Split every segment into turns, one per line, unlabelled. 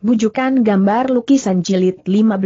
Bujukan gambar lukisan jilid 15.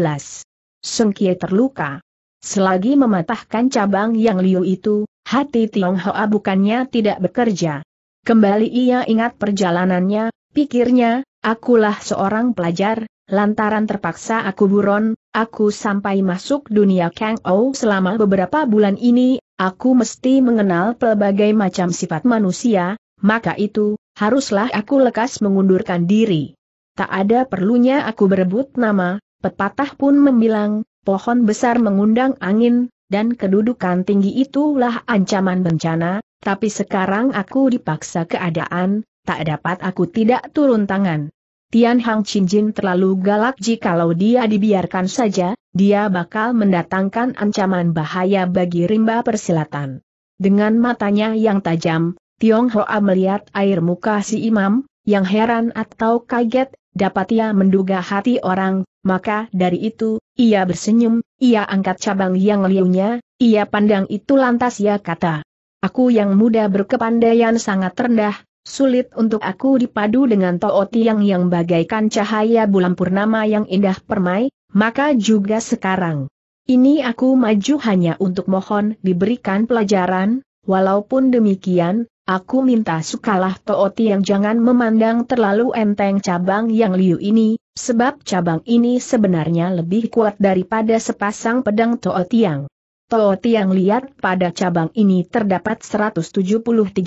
Sengkie terluka. Selagi mematahkan cabang yang liu itu, hati Tiong Hoa bukannya tidak bekerja. Kembali ia ingat perjalanannya, pikirnya, akulah seorang pelajar, lantaran terpaksa aku buron, aku sampai masuk dunia Kang Ou selama beberapa bulan ini, aku mesti mengenal pelbagai macam sifat manusia, maka itu, haruslah aku lekas mengundurkan diri tak ada perlunya aku berebut nama, pepatah pun membilang, pohon besar mengundang angin, dan kedudukan tinggi itulah ancaman bencana, tapi sekarang aku dipaksa keadaan, tak dapat aku tidak turun tangan. Tian Hang Jin terlalu galak jikalau dia dibiarkan saja, dia bakal mendatangkan ancaman bahaya bagi rimba persilatan. Dengan matanya yang tajam, Tiong Hoa melihat air muka si imam, yang heran atau kaget, dapat ia menduga hati orang, maka dari itu, ia bersenyum, ia angkat cabang yang liunya, ia pandang itu lantas ia kata. Aku yang muda berkepandaian sangat rendah, sulit untuk aku dipadu dengan Tooti yang yang bagaikan cahaya bulan purnama yang indah permai, maka juga sekarang. Ini aku maju hanya untuk mohon diberikan pelajaran, walaupun demikian, Aku minta sukalah Tooti yang jangan memandang terlalu enteng cabang yang liu ini, sebab cabang ini sebenarnya lebih kuat daripada sepasang pedang Tooti yang. Tooti yang lihat pada cabang ini terdapat 173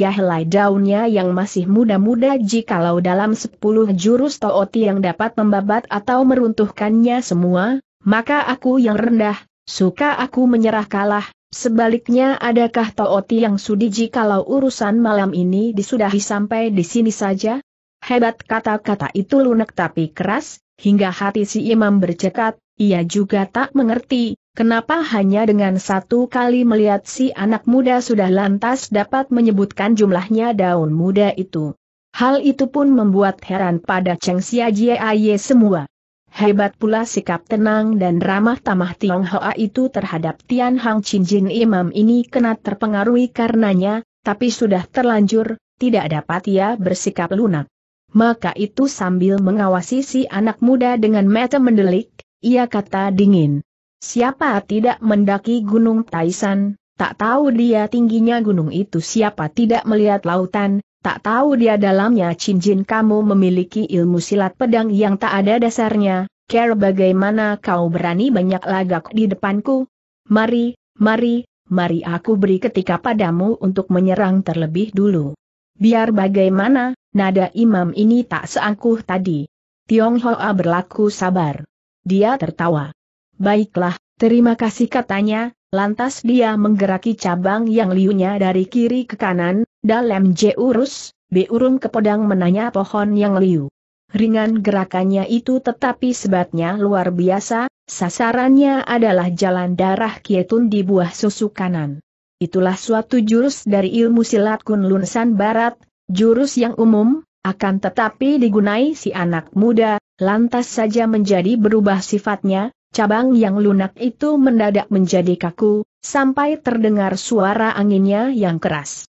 helai daunnya yang masih muda-muda jikalau dalam 10 jurus Tooti yang dapat membabat atau meruntuhkannya semua, maka aku yang rendah, suka aku menyerah kalah, Sebaliknya adakah Tooti yang sudi jikalau urusan malam ini disudahi sampai di sini saja? Hebat kata-kata itu lunak tapi keras, hingga hati si imam bercekat, ia juga tak mengerti, kenapa hanya dengan satu kali melihat si anak muda sudah lantas dapat menyebutkan jumlahnya daun muda itu. Hal itu pun membuat heran pada Cheng Xiajie semua. Hebat pula sikap tenang dan ramah tamah Tionghoa itu terhadap Tian Hang Chin Jin Imam ini kena terpengaruhi karenanya, tapi sudah terlanjur, tidak dapat ia bersikap lunak. Maka itu sambil mengawasi si anak muda dengan mata mendelik, ia kata dingin. Siapa tidak mendaki gunung Taisan, tak tahu dia tingginya gunung itu siapa tidak melihat lautan, tak tahu dia dalamnya cincin kamu memiliki ilmu silat pedang yang tak ada dasarnya, care bagaimana kau berani banyak lagak di depanku? Mari, mari, mari aku beri ketika padamu untuk menyerang terlebih dulu. Biar bagaimana, nada imam ini tak seangkuh tadi. Tiong Hoa berlaku sabar. Dia tertawa. Baiklah, terima kasih katanya, lantas dia menggeraki cabang yang liunya dari kiri ke kanan, dalam Jurus, B. ke Kepodang menanya pohon yang liu. Ringan gerakannya itu tetapi sebatnya luar biasa, sasarannya adalah jalan darah kietun di buah susu kanan. Itulah suatu jurus dari ilmu silat kunlunsan Barat, jurus yang umum, akan tetapi digunai si anak muda, lantas saja menjadi berubah sifatnya, cabang yang lunak itu mendadak menjadi kaku, sampai terdengar suara anginnya yang keras.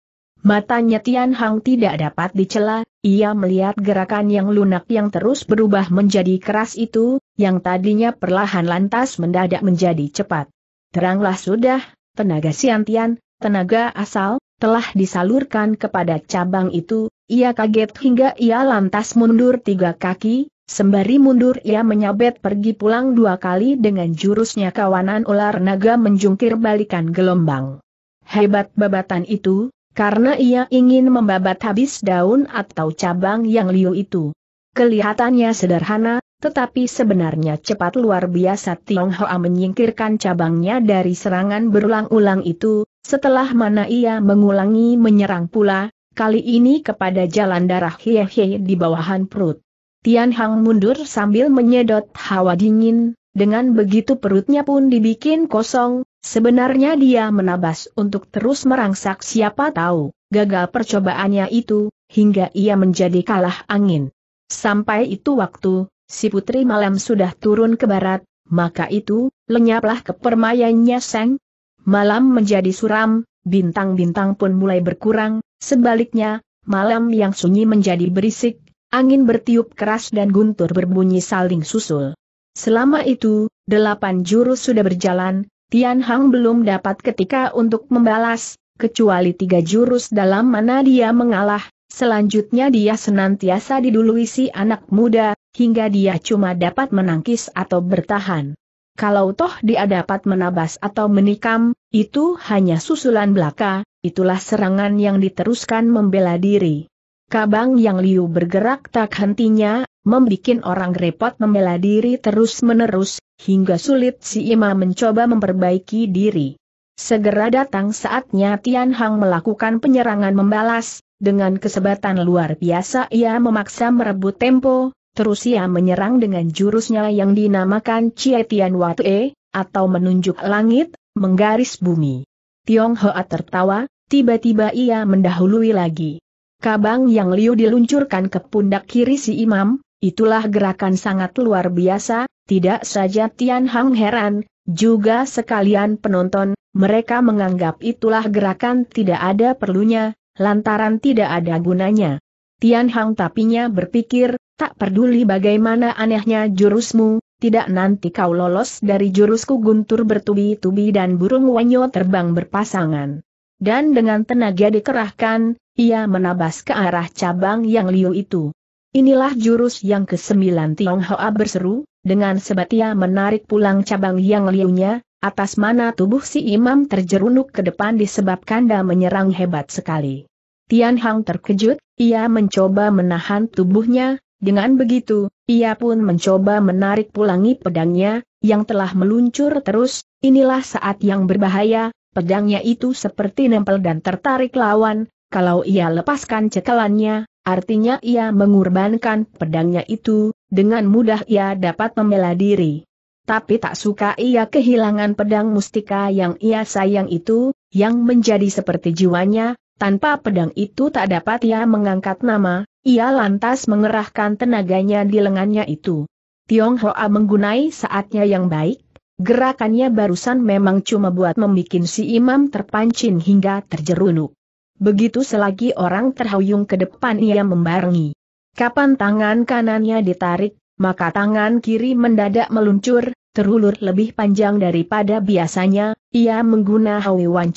Matanya Tian Hang tidak dapat dicela, ia melihat gerakan yang lunak yang terus berubah menjadi keras itu, yang tadinya perlahan lantas mendadak menjadi cepat. Teranglah sudah, tenaga Siantian, tenaga asal, telah disalurkan kepada cabang itu, ia kaget hingga ia lantas mundur tiga kaki, sembari mundur ia menyabet pergi pulang dua kali dengan jurusnya kawanan ular naga menjungkir balikan gelombang. Hebat babatan itu, karena ia ingin membabat habis daun atau cabang yang liu itu. Kelihatannya sederhana, tetapi sebenarnya cepat luar biasa Tionghoa menyingkirkan cabangnya dari serangan berulang-ulang itu, setelah mana ia mengulangi menyerang pula, kali ini kepada jalan darah Hiehe di bawahan perut. Tian Hang mundur sambil menyedot hawa dingin, dengan begitu perutnya pun dibikin kosong, Sebenarnya dia menabas untuk terus merangsak siapa tahu, gagal percobaannya itu, hingga ia menjadi kalah angin. Sampai itu waktu, si putri malam sudah turun ke barat, maka itu, lenyaplah ke kepermayannya seng. Malam menjadi suram, bintang-bintang pun mulai berkurang, sebaliknya, malam yang sunyi menjadi berisik, angin bertiup keras dan guntur berbunyi saling susul. Selama itu, delapan jurus sudah berjalan, Tian Hang belum dapat ketika untuk membalas, kecuali tiga jurus dalam mana dia mengalah, selanjutnya dia senantiasa didului si anak muda, hingga dia cuma dapat menangkis atau bertahan. Kalau toh dia dapat menabas atau menikam, itu hanya susulan belaka, itulah serangan yang diteruskan membela diri. Kabang yang liu bergerak tak hentinya, membikin orang repot membela diri terus-menerus, hingga sulit si imam mencoba memperbaiki diri. Segera datang saatnya Tian Hang melakukan penyerangan membalas, dengan kesebatan luar biasa ia memaksa merebut tempo, terus ia menyerang dengan jurusnya yang dinamakan Chie Tian E atau menunjuk langit, menggaris bumi. Tiong Hoa tertawa, tiba-tiba ia mendahului lagi. Kabang yang Liu diluncurkan ke pundak kiri si imam, Itulah gerakan sangat luar biasa, tidak saja Tian Hang heran, juga sekalian penonton, mereka menganggap itulah gerakan tidak ada perlunya, lantaran tidak ada gunanya. Tian Hang tapinya berpikir, tak peduli bagaimana anehnya jurusmu, tidak nanti kau lolos dari jurusku guntur bertubi-tubi dan burung wanyo terbang berpasangan. Dan dengan tenaga dikerahkan, ia menabas ke arah cabang yang liu itu. Inilah jurus yang kesembilan Tionghoa berseru, dengan sebatia menarik pulang cabang yang liunya, atas mana tubuh si imam terjerunuk ke depan disebabkan da menyerang hebat sekali. Tian Hang terkejut, ia mencoba menahan tubuhnya, dengan begitu, ia pun mencoba menarik pulangi pedangnya, yang telah meluncur terus, inilah saat yang berbahaya, pedangnya itu seperti nempel dan tertarik lawan, kalau ia lepaskan cekalannya, Artinya ia mengorbankan pedangnya itu, dengan mudah ia dapat membela diri. Tapi tak suka ia kehilangan pedang mustika yang ia sayang itu, yang menjadi seperti jiwanya, tanpa pedang itu tak dapat ia mengangkat nama, ia lantas mengerahkan tenaganya di lengannya itu. Tiong Hoa menggunai saatnya yang baik, gerakannya barusan memang cuma buat membuat si imam terpancing hingga terjerunuk. Begitu selagi orang terhuyung ke depan ia membarengi. Kapan tangan kanannya ditarik, maka tangan kiri mendadak meluncur, terulur lebih panjang daripada biasanya, ia mengguna Hui Wan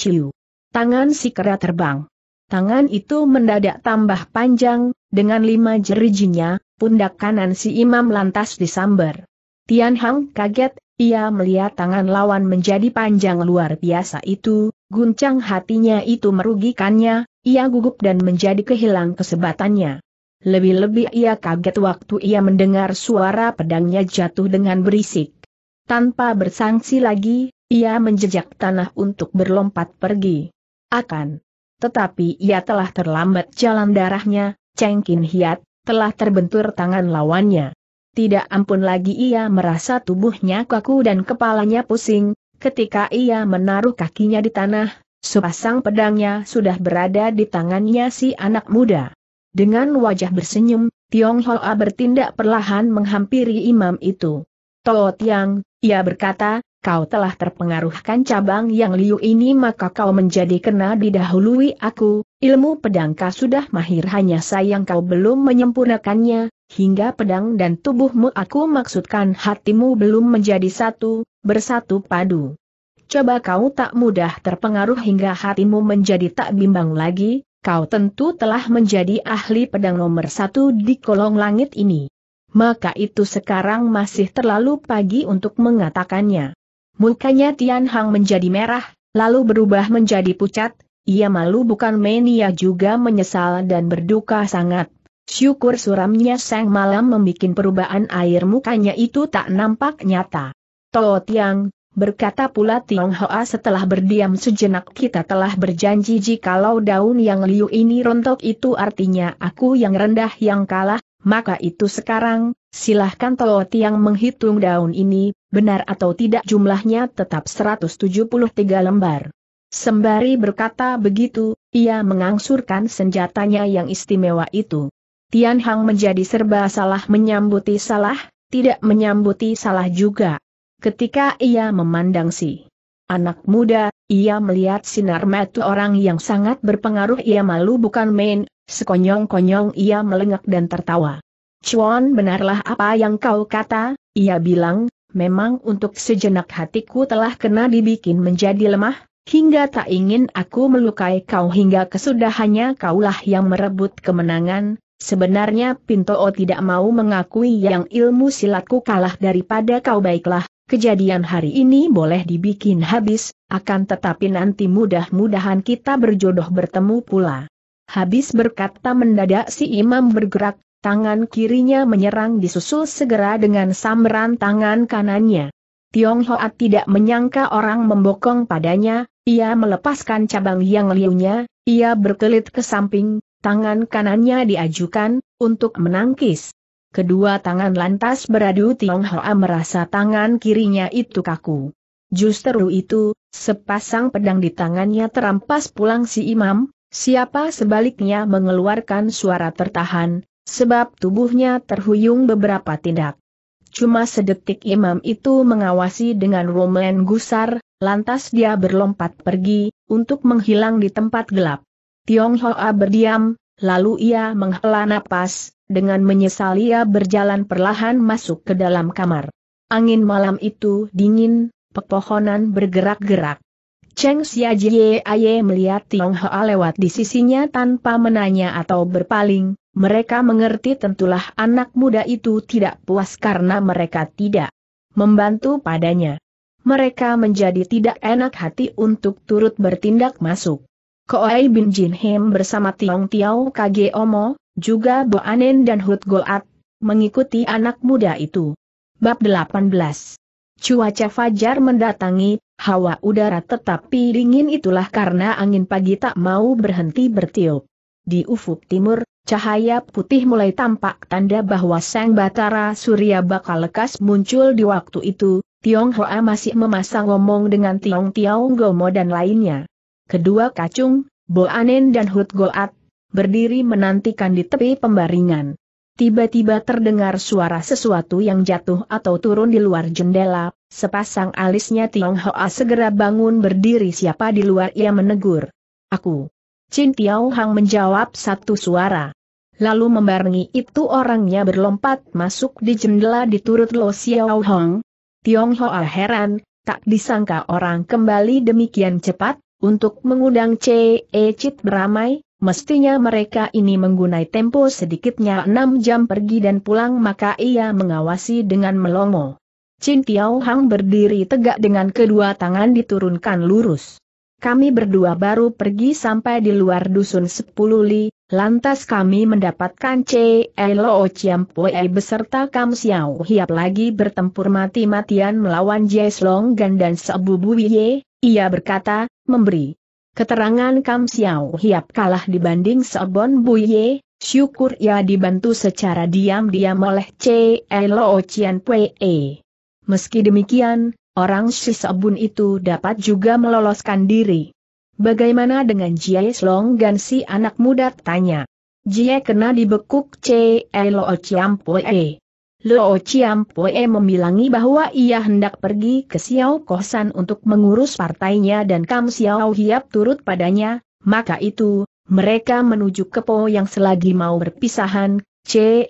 Tangan si kera terbang. Tangan itu mendadak tambah panjang, dengan lima jerijinya, pundak kanan si imam lantas disambar. Tian Hang kaget, ia melihat tangan lawan menjadi panjang luar biasa itu, guncang hatinya itu merugikannya, ia gugup dan menjadi kehilang kesebatannya. Lebih-lebih ia kaget waktu ia mendengar suara pedangnya jatuh dengan berisik. Tanpa bersangsi lagi, ia menjejak tanah untuk berlompat pergi. Akan. Tetapi ia telah terlambat jalan darahnya, Cheng Kin Hiat, telah terbentur tangan lawannya. Tidak ampun lagi ia merasa tubuhnya kaku dan kepalanya pusing, ketika ia menaruh kakinya di tanah, sepasang pedangnya sudah berada di tangannya si anak muda. Dengan wajah bersenyum, Tiong Hoa bertindak perlahan menghampiri imam itu. Tao Tiang, ia berkata, kau telah terpengaruhkan cabang yang liu ini maka kau menjadi kena didahului aku, ilmu pedangka sudah mahir hanya sayang kau belum menyempurnakannya, hingga pedang dan tubuhmu aku maksudkan hatimu belum menjadi satu, bersatu padu. Coba kau tak mudah terpengaruh hingga hatimu menjadi tak bimbang lagi, kau tentu telah menjadi ahli pedang nomor satu di kolong langit ini. Maka itu sekarang masih terlalu pagi untuk mengatakannya. Mukanya Tian Hang menjadi merah, lalu berubah menjadi pucat, ia malu bukan mania juga menyesal dan berduka sangat. Syukur suramnya sang malam membuat perubahan air mukanya itu tak nampak nyata. Toh Tiang, berkata pula Tiong Hoa setelah berdiam sejenak kita telah berjanji jikalau daun yang liu ini rontok itu artinya aku yang rendah yang kalah, maka itu sekarang, silahkan Toh Tiang menghitung daun ini, benar atau tidak jumlahnya tetap 173 lembar. Sembari berkata begitu, ia mengangsurkan senjatanya yang istimewa itu. Tian Hang menjadi serba salah menyambuti salah, tidak menyambuti salah juga. Ketika ia memandang si anak muda, ia melihat sinar mata orang yang sangat berpengaruh ia malu bukan main, sekonyong-konyong ia melengak dan tertawa. Chuan benarlah apa yang kau kata, ia bilang, memang untuk sejenak hatiku telah kena dibikin menjadi lemah, hingga tak ingin aku melukai kau hingga kesudahannya kaulah yang merebut kemenangan, Sebenarnya Pintoo tidak mau mengakui yang ilmu silatku kalah daripada kau baiklah, kejadian hari ini boleh dibikin habis, akan tetapi nanti mudah-mudahan kita berjodoh bertemu pula. Habis berkata mendadak si imam bergerak, tangan kirinya menyerang disusul segera dengan samran tangan kanannya. Tiong Hoa tidak menyangka orang membokong padanya, ia melepaskan cabang yang liunya, ia berkelit ke samping, Tangan kanannya diajukan, untuk menangkis. Kedua tangan lantas beradu Tiong merasa tangan kirinya itu kaku. Justru itu, sepasang pedang di tangannya terampas pulang si imam, siapa sebaliknya mengeluarkan suara tertahan, sebab tubuhnya terhuyung beberapa tindak. Cuma sedetik imam itu mengawasi dengan romen gusar, lantas dia berlompat pergi, untuk menghilang di tempat gelap. Tiong Hoa berdiam, lalu ia menghela napas, dengan menyesal ia berjalan perlahan masuk ke dalam kamar. Angin malam itu dingin, pepohonan bergerak-gerak. Cheng Xiajie Aye melihat Hoa lewat di sisinya tanpa menanya atau berpaling, mereka mengerti tentulah anak muda itu tidak puas karena mereka tidak membantu padanya. Mereka menjadi tidak enak hati untuk turut bertindak masuk. Koai Bin Jin Him bersama Tiong Tiao Kage Omo, juga Boanen dan Hut Golat, mengikuti anak muda itu. Bab 18 Cuaca fajar mendatangi, hawa udara tetapi dingin itulah karena angin pagi tak mau berhenti bertiup. Di ufuk timur, cahaya putih mulai tampak tanda bahwa sang batara surya bakal lekas muncul di waktu itu, Tiong Hoa masih memasang ngomong dengan Tiong Tiong Gomo dan lainnya. Kedua kacung, Boanen dan Hut Goat, berdiri menantikan di tepi pembaringan. Tiba-tiba terdengar suara sesuatu yang jatuh atau turun di luar jendela, sepasang alisnya Tiong Hoa segera bangun berdiri siapa di luar ia menegur. Aku. Chin Tiao Hang menjawab satu suara. Lalu membarengi itu orangnya berlompat masuk di jendela diturut Lo Xiao Hong. Tiong Hoa heran, tak disangka orang kembali demikian cepat, untuk mengundang C E Cit beramai, mestinya mereka ini menggunai tempo sedikitnya enam jam pergi dan pulang maka ia mengawasi dengan melongo. Chin Tiao Hang berdiri tegak dengan kedua tangan diturunkan lurus. Kami berdua baru pergi sampai di luar dusun sepuluh li, lantas kami mendapatkan C. Elo Chiampue beserta Kam Xiao Hiap lagi bertempur mati-matian melawan Long Gan dan Sebu Buye, ia berkata, memberi keterangan Kam Xiao Hiap kalah dibanding Sebon Buye, syukur ia dibantu secara diam-diam oleh C. Elo Chiampue. Meski demikian, orang sisabun itu dapat juga meloloskan diri. Bagaimana dengan Jie Long Gan si anak muda tanya? Jie kena dibekuk C. E. Lo Chiampoe. Lo Chiampoe memilangi bahwa ia hendak pergi ke Xiao Kosan untuk mengurus partainya dan Kam Xiao Hiap turut padanya, maka itu, mereka menuju ke Po yang selagi mau berpisahan,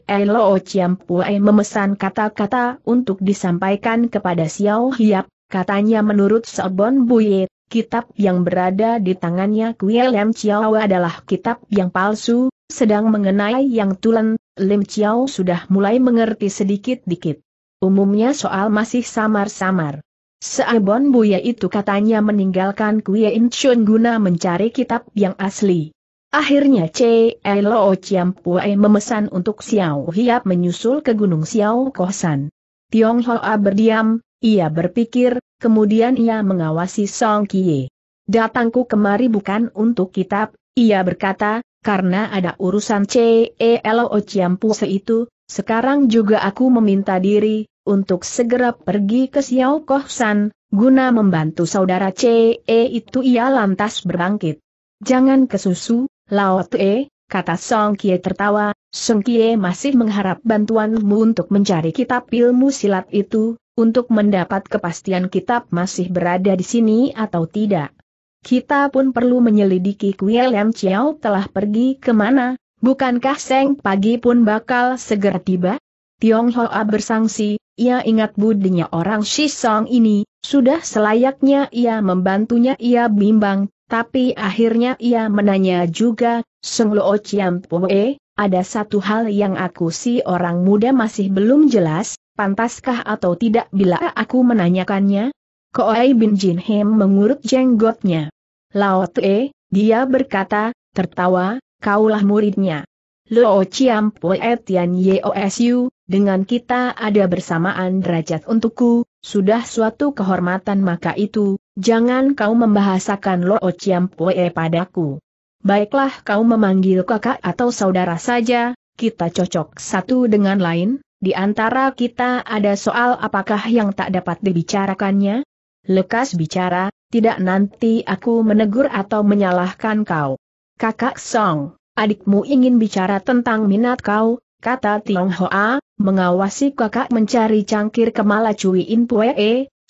Lo Pue memesan kata-kata untuk disampaikan kepada Xiao Hiap, katanya menurut Sobon Buye, kitab yang berada di tangannya Kue Lem Chiao adalah kitab yang palsu, sedang mengenai yang tulen, Lim Chiao sudah mulai mengerti sedikit-dikit. Umumnya soal masih samar-samar. Seabon Buya itu katanya meninggalkan Kue Inchun guna mencari kitab yang asli. Akhirnya C. Elo Chiampuai memesan untuk Xiao Hiap menyusul ke Gunung Xiao Kohsan. Tiong Hoa berdiam, ia berpikir, kemudian ia mengawasi Song Kie. Datangku kemari bukan untuk kitab, ia berkata, karena ada urusan C. Elo Chiampuai itu, sekarang juga aku meminta diri, untuk segera pergi ke Xiao Kohsan, guna membantu saudara C E itu ia lantas berbangkit. Jangan kesusu, Lao Tue, kata Song Kie tertawa, Song Kie masih mengharap bantuanmu untuk mencari kitab ilmu silat itu, untuk mendapat kepastian kitab masih berada di sini atau tidak. Kita pun perlu menyelidiki Kuil Lam Chiao telah pergi kemana, bukankah Seng pagi pun bakal segera tiba? Tiong Hoa bersangsi, ia ingat budinya orang Shisong ini, sudah selayaknya ia membantunya ia bimbang, tapi akhirnya ia menanya juga, Seng Lo Chiam E, ada satu hal yang aku si orang muda masih belum jelas, pantaskah atau tidak bila aku menanyakannya? Koai Bin Jin Hem mengurut jenggotnya. Lao Tue, dia berkata, tertawa, kaulah muridnya. Lo Chiam E Tian Yosu, dengan kita ada bersamaan derajat untukku, sudah suatu kehormatan maka itu, Jangan kau membahasakan Lo Chiam Pue padaku. Baiklah kau memanggil kakak atau saudara saja, kita cocok satu dengan lain, di antara kita ada soal apakah yang tak dapat dibicarakannya? Lekas bicara, tidak nanti aku menegur atau menyalahkan kau. Kakak Song, adikmu ingin bicara tentang minat kau, kata Tiong Hoa, mengawasi kakak mencari cangkir kemala cuiin Pue,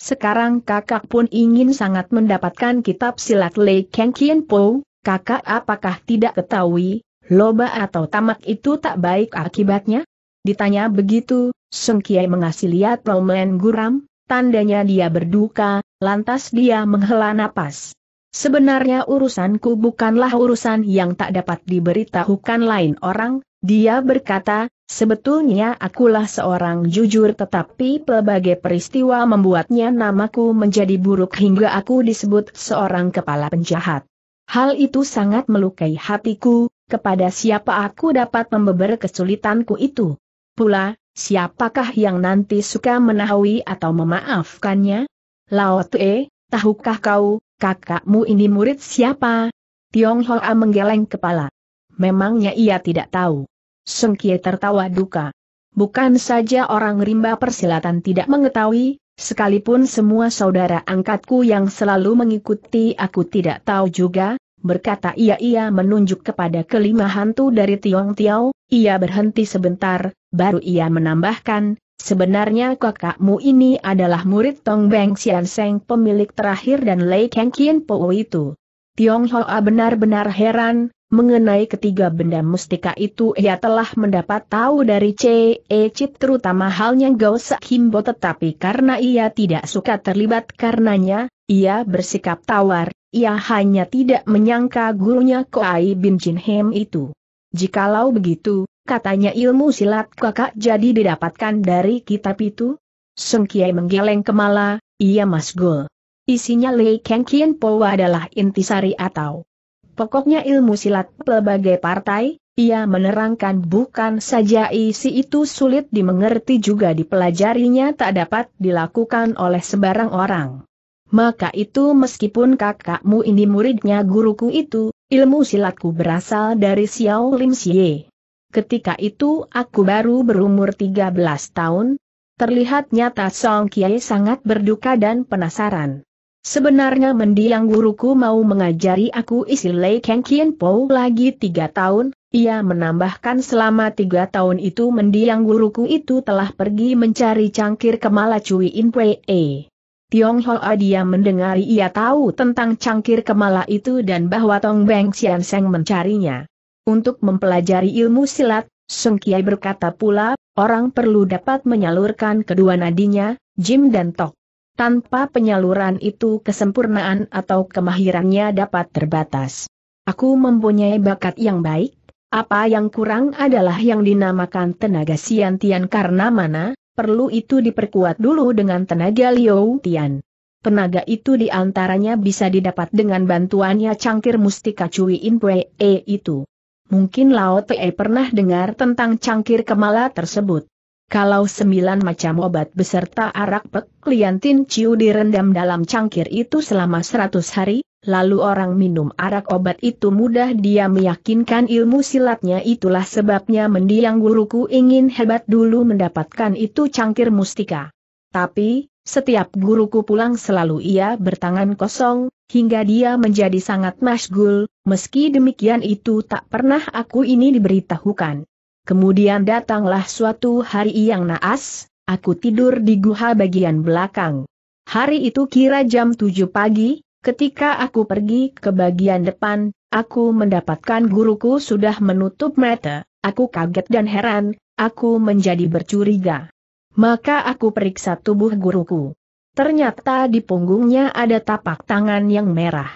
sekarang kakak pun ingin sangat mendapatkan kitab silat Lei Kang Kien Po, kakak apakah tidak ketahui, loba atau tamak itu tak baik akibatnya? Ditanya begitu, Sung Kiai mengasih lihat Romen guram, tandanya dia berduka, lantas dia menghela napas. Sebenarnya urusanku bukanlah urusan yang tak dapat diberitahukan lain orang, dia berkata, sebetulnya akulah seorang jujur tetapi pelbagai peristiwa membuatnya namaku menjadi buruk hingga aku disebut seorang kepala penjahat. Hal itu sangat melukai hatiku, kepada siapa aku dapat membeber kesulitanku itu. Pula, siapakah yang nanti suka menahui atau memaafkannya? Lao Tue, tahukah kau, kakakmu ini murid siapa? Tiong Hoa menggeleng kepala. Memangnya ia tidak tahu. Kie tertawa duka. Bukan saja orang rimba persilatan tidak mengetahui, sekalipun semua saudara angkatku yang selalu mengikuti aku tidak tahu juga, berkata ia-ia menunjuk kepada kelima hantu dari Tiong Tiao, ia berhenti sebentar, baru ia menambahkan, sebenarnya kakakmu ini adalah murid Tong Beng Xian Seng pemilik terakhir dan Lei Kang Kien Po itu. Tiong Hoa benar-benar heran, Mengenai ketiga benda mustika itu ia telah mendapat tahu dari C.E. Cit terutama halnya Gao Sakimbo tetapi karena ia tidak suka terlibat karenanya, ia bersikap tawar, ia hanya tidak menyangka gurunya Koai Bin Jin Hem itu. Jikalau begitu, katanya ilmu silat kakak jadi didapatkan dari kitab itu? Seng Kiai menggeleng kemala. ia masgul. Isinya Lei Keng Kien Po adalah intisari atau Pokoknya ilmu silat pelbagai partai, ia menerangkan bukan saja isi itu sulit dimengerti juga dipelajarinya tak dapat dilakukan oleh sebarang orang. Maka itu meskipun kakakmu ini muridnya guruku itu, ilmu silatku berasal dari Xiao Lim Xie. Ketika itu aku baru berumur 13 tahun, terlihat nyata Song Kiai sangat berduka dan penasaran. Sebenarnya mendiang guruku mau mengajari aku isi Lei Kang Kien Po lagi tiga tahun, ia menambahkan selama tiga tahun itu mendiang guruku itu telah pergi mencari cangkir kemala Cui In Pei Tiong Hoa dia mendengari ia tahu tentang cangkir kemala itu dan bahwa Tong Beng Xian Seng mencarinya. Untuk mempelajari ilmu silat, Sung Kiai berkata pula, orang perlu dapat menyalurkan kedua nadinya, Jim dan Tok. Tanpa penyaluran itu kesempurnaan atau kemahirannya dapat terbatas. Aku mempunyai bakat yang baik, apa yang kurang adalah yang dinamakan tenaga siantian karena mana, perlu itu diperkuat dulu dengan tenaga Liu Tian. Tenaga itu diantaranya bisa didapat dengan bantuannya cangkir mustika Cui In Pue e itu. Mungkin Lao Te pernah dengar tentang cangkir kemala tersebut. Kalau sembilan macam obat beserta arak pek Tin ciu direndam dalam cangkir itu selama seratus hari, lalu orang minum arak obat itu mudah dia meyakinkan ilmu silatnya itulah sebabnya mendiang guruku ingin hebat dulu mendapatkan itu cangkir mustika. Tapi, setiap guruku pulang selalu ia bertangan kosong, hingga dia menjadi sangat masgul, meski demikian itu tak pernah aku ini diberitahukan. Kemudian datanglah suatu hari yang naas, aku tidur di guha bagian belakang. Hari itu kira jam 7 pagi, ketika aku pergi ke bagian depan, aku mendapatkan guruku sudah menutup mata, aku kaget dan heran, aku menjadi bercuriga. Maka aku periksa tubuh guruku. Ternyata di punggungnya ada tapak tangan yang merah.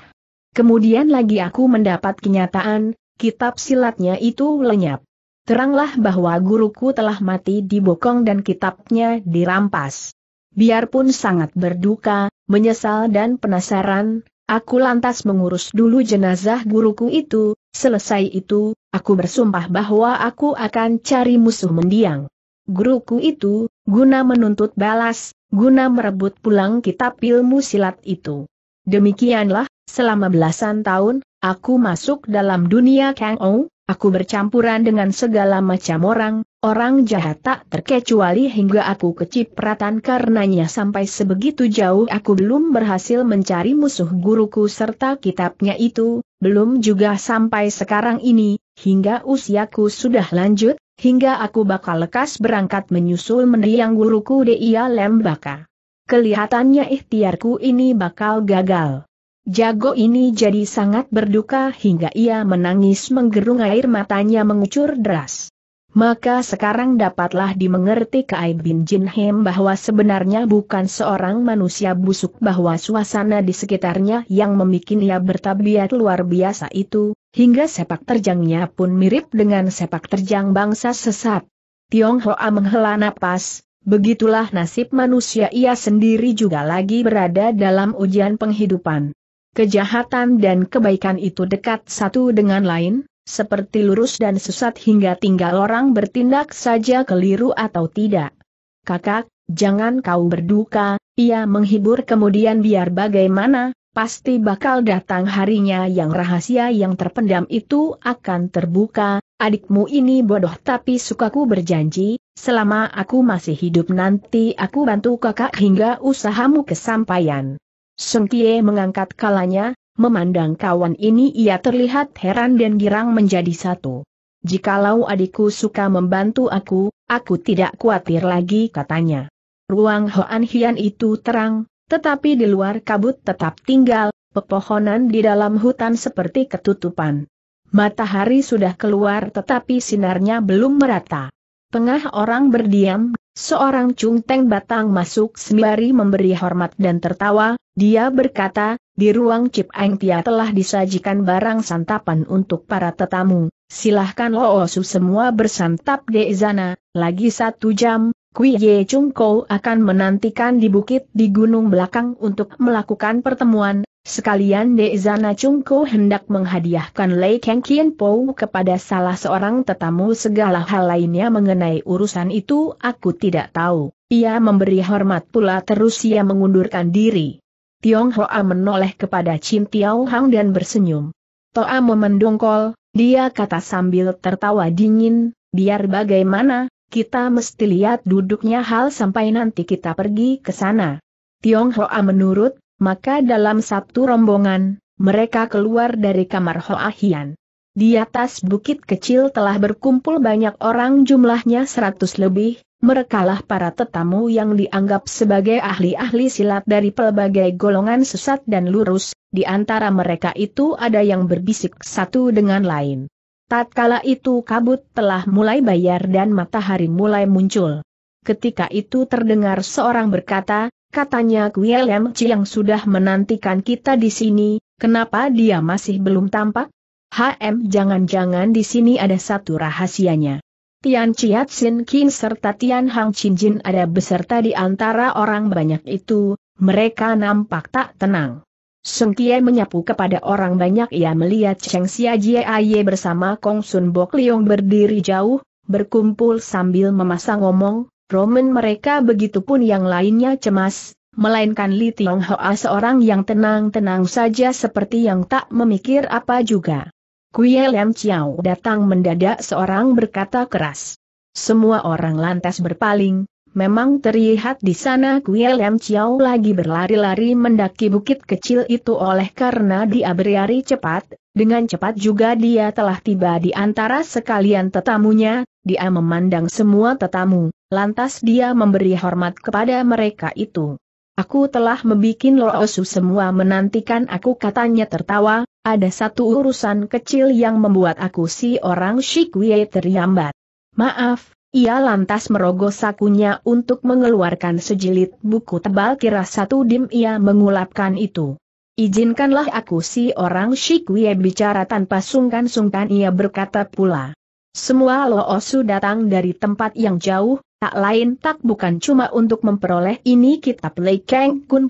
Kemudian lagi aku mendapat kenyataan, kitab silatnya itu lenyap. Teranglah bahwa guruku telah mati di bokong dan kitabnya dirampas. Biarpun sangat berduka, menyesal dan penasaran, aku lantas mengurus dulu jenazah guruku itu, selesai itu, aku bersumpah bahwa aku akan cari musuh mendiang. Guruku itu, guna menuntut balas, guna merebut pulang kitab ilmu silat itu. Demikianlah, selama belasan tahun, aku masuk dalam dunia Kang Ong, Aku bercampuran dengan segala macam orang, orang jahat tak terkecuali hingga aku kecipratan karenanya sampai sebegitu jauh aku belum berhasil mencari musuh guruku serta kitabnya itu, belum juga sampai sekarang ini, hingga usiaku sudah lanjut, hingga aku bakal lekas berangkat menyusul mendiang guruku Dia Lembaka. Kelihatannya ikhtiarku ini bakal gagal. Jago ini jadi sangat berduka hingga ia menangis menggerung air matanya mengucur deras. Maka sekarang dapatlah dimengerti ke Aibin Bin bahwa sebenarnya bukan seorang manusia busuk bahwa suasana di sekitarnya yang memikin ia bertabiat luar biasa itu, hingga sepak terjangnya pun mirip dengan sepak terjang bangsa sesat. Tionghoa menghela napas, begitulah nasib manusia ia sendiri juga lagi berada dalam ujian penghidupan. Kejahatan dan kebaikan itu dekat satu dengan lain, seperti lurus dan sesat hingga tinggal orang bertindak saja keliru atau tidak. Kakak, jangan kau berduka, ia menghibur kemudian biar bagaimana, pasti bakal datang harinya yang rahasia yang terpendam itu akan terbuka, adikmu ini bodoh tapi sukaku berjanji, selama aku masih hidup nanti aku bantu kakak hingga usahamu kesampaian. Sengkie mengangkat kalanya, memandang kawan ini ia terlihat heran dan girang menjadi satu. Jikalau adikku suka membantu aku, aku tidak khawatir lagi katanya. Ruang Hoan Hian itu terang, tetapi di luar kabut tetap tinggal, pepohonan di dalam hutan seperti ketutupan. Matahari sudah keluar tetapi sinarnya belum merata. Tengah orang berdiam, seorang cungteng batang masuk sembari memberi hormat dan tertawa, dia berkata, di ruang Cip Eng Tia telah disajikan barang santapan untuk para tetamu, silahkan Osu semua bersantap di sana, lagi satu jam, Kui Ye Chung Kou akan menantikan di bukit di gunung belakang untuk melakukan pertemuan, sekalian di sana Chung Kou hendak menghadiahkan Lei Kang Kien Po kepada salah seorang tetamu segala hal lainnya mengenai urusan itu aku tidak tahu, ia memberi hormat pula terus ia mengundurkan diri. Tiong Hoa menoleh kepada Chin Tiao Hang dan bersenyum. Toa memendongkol, dia kata sambil tertawa dingin, biar bagaimana, kita mesti lihat duduknya hal sampai nanti kita pergi ke sana. Tiong Hoa menurut, maka dalam satu rombongan, mereka keluar dari kamar Hoa Hian. Di atas bukit kecil telah berkumpul banyak orang jumlahnya seratus lebih, merekalah para tetamu yang dianggap sebagai ahli-ahli silat dari pelbagai golongan sesat dan lurus, di antara mereka itu ada yang berbisik satu dengan lain. Tatkala itu kabut telah mulai bayar dan matahari mulai muncul. Ketika itu terdengar seorang berkata, katanya Kuielem yang sudah menantikan kita di sini, kenapa dia masih belum tampak? HM jangan-jangan di sini ada satu rahasianya. Tian Chiat Sin King serta Tian Hang Chin Jin ada beserta di antara orang banyak itu, mereka nampak tak tenang. Sung Kie menyapu kepada orang banyak ia melihat Cheng Xia Jie bersama Kong Sun Bok Leong berdiri jauh, berkumpul sambil memasang ngomong, Roman mereka begitupun yang lainnya cemas, melainkan Li Tiong Hoa seorang yang tenang-tenang saja seperti yang tak memikir apa juga. Kuye Lam Chiao datang mendadak seorang berkata keras. Semua orang lantas berpaling, memang terlihat di sana Kuye Lam Chiao lagi berlari-lari mendaki bukit kecil itu oleh karena dia berlari cepat, dengan cepat juga dia telah tiba di antara sekalian tetamunya, dia memandang semua tetamu, lantas dia memberi hormat kepada mereka itu. Aku telah membuat loosu semua menantikan aku katanya tertawa, ada satu urusan kecil yang membuat aku si orang shikwe terlambat. Maaf, ia lantas merogoh sakunya untuk mengeluarkan sejilid buku tebal kira satu dim ia mengulapkan itu. Izinkanlah aku si orang shikwe bicara tanpa sungkan-sungkan ia berkata pula. Semua osu datang dari tempat yang jauh, tak lain tak bukan cuma untuk memperoleh ini kitab Lei Kang Kun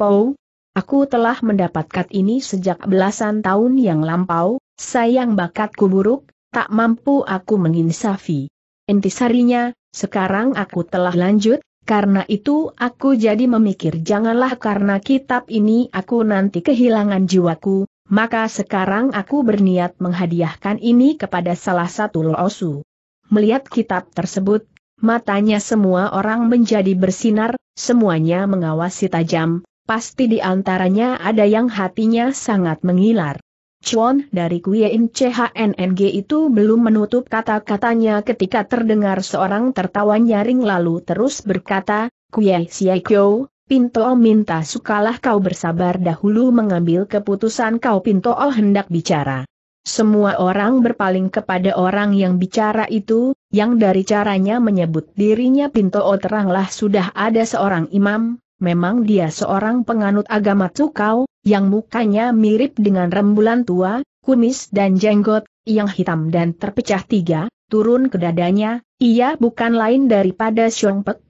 Aku telah mendapatkan ini sejak belasan tahun yang lampau, sayang bakatku buruk, tak mampu aku menginsafi. Intisarinya, sekarang aku telah lanjut, karena itu aku jadi memikir janganlah karena kitab ini aku nanti kehilangan jiwaku, maka sekarang aku berniat menghadiahkan ini kepada salah satu loosu. Melihat kitab tersebut, matanya semua orang menjadi bersinar, semuanya mengawasi tajam, pasti di antaranya ada yang hatinya sangat mengilar. Chuan dari Kuyein CHNNG itu belum menutup kata-katanya ketika terdengar seorang tertawa nyaring lalu terus berkata, Kuye Siakyo, Pinto minta sukalah kau bersabar dahulu mengambil keputusan kau Pinto oh hendak bicara. Semua orang berpaling kepada orang yang bicara itu, yang dari caranya menyebut dirinya Pinto oh teranglah sudah ada seorang imam, Memang dia seorang penganut agama Cukau, yang mukanya mirip dengan rembulan tua, kumis dan jenggot, yang hitam dan terpecah tiga, turun ke dadanya, ia bukan lain daripada Xiong Pek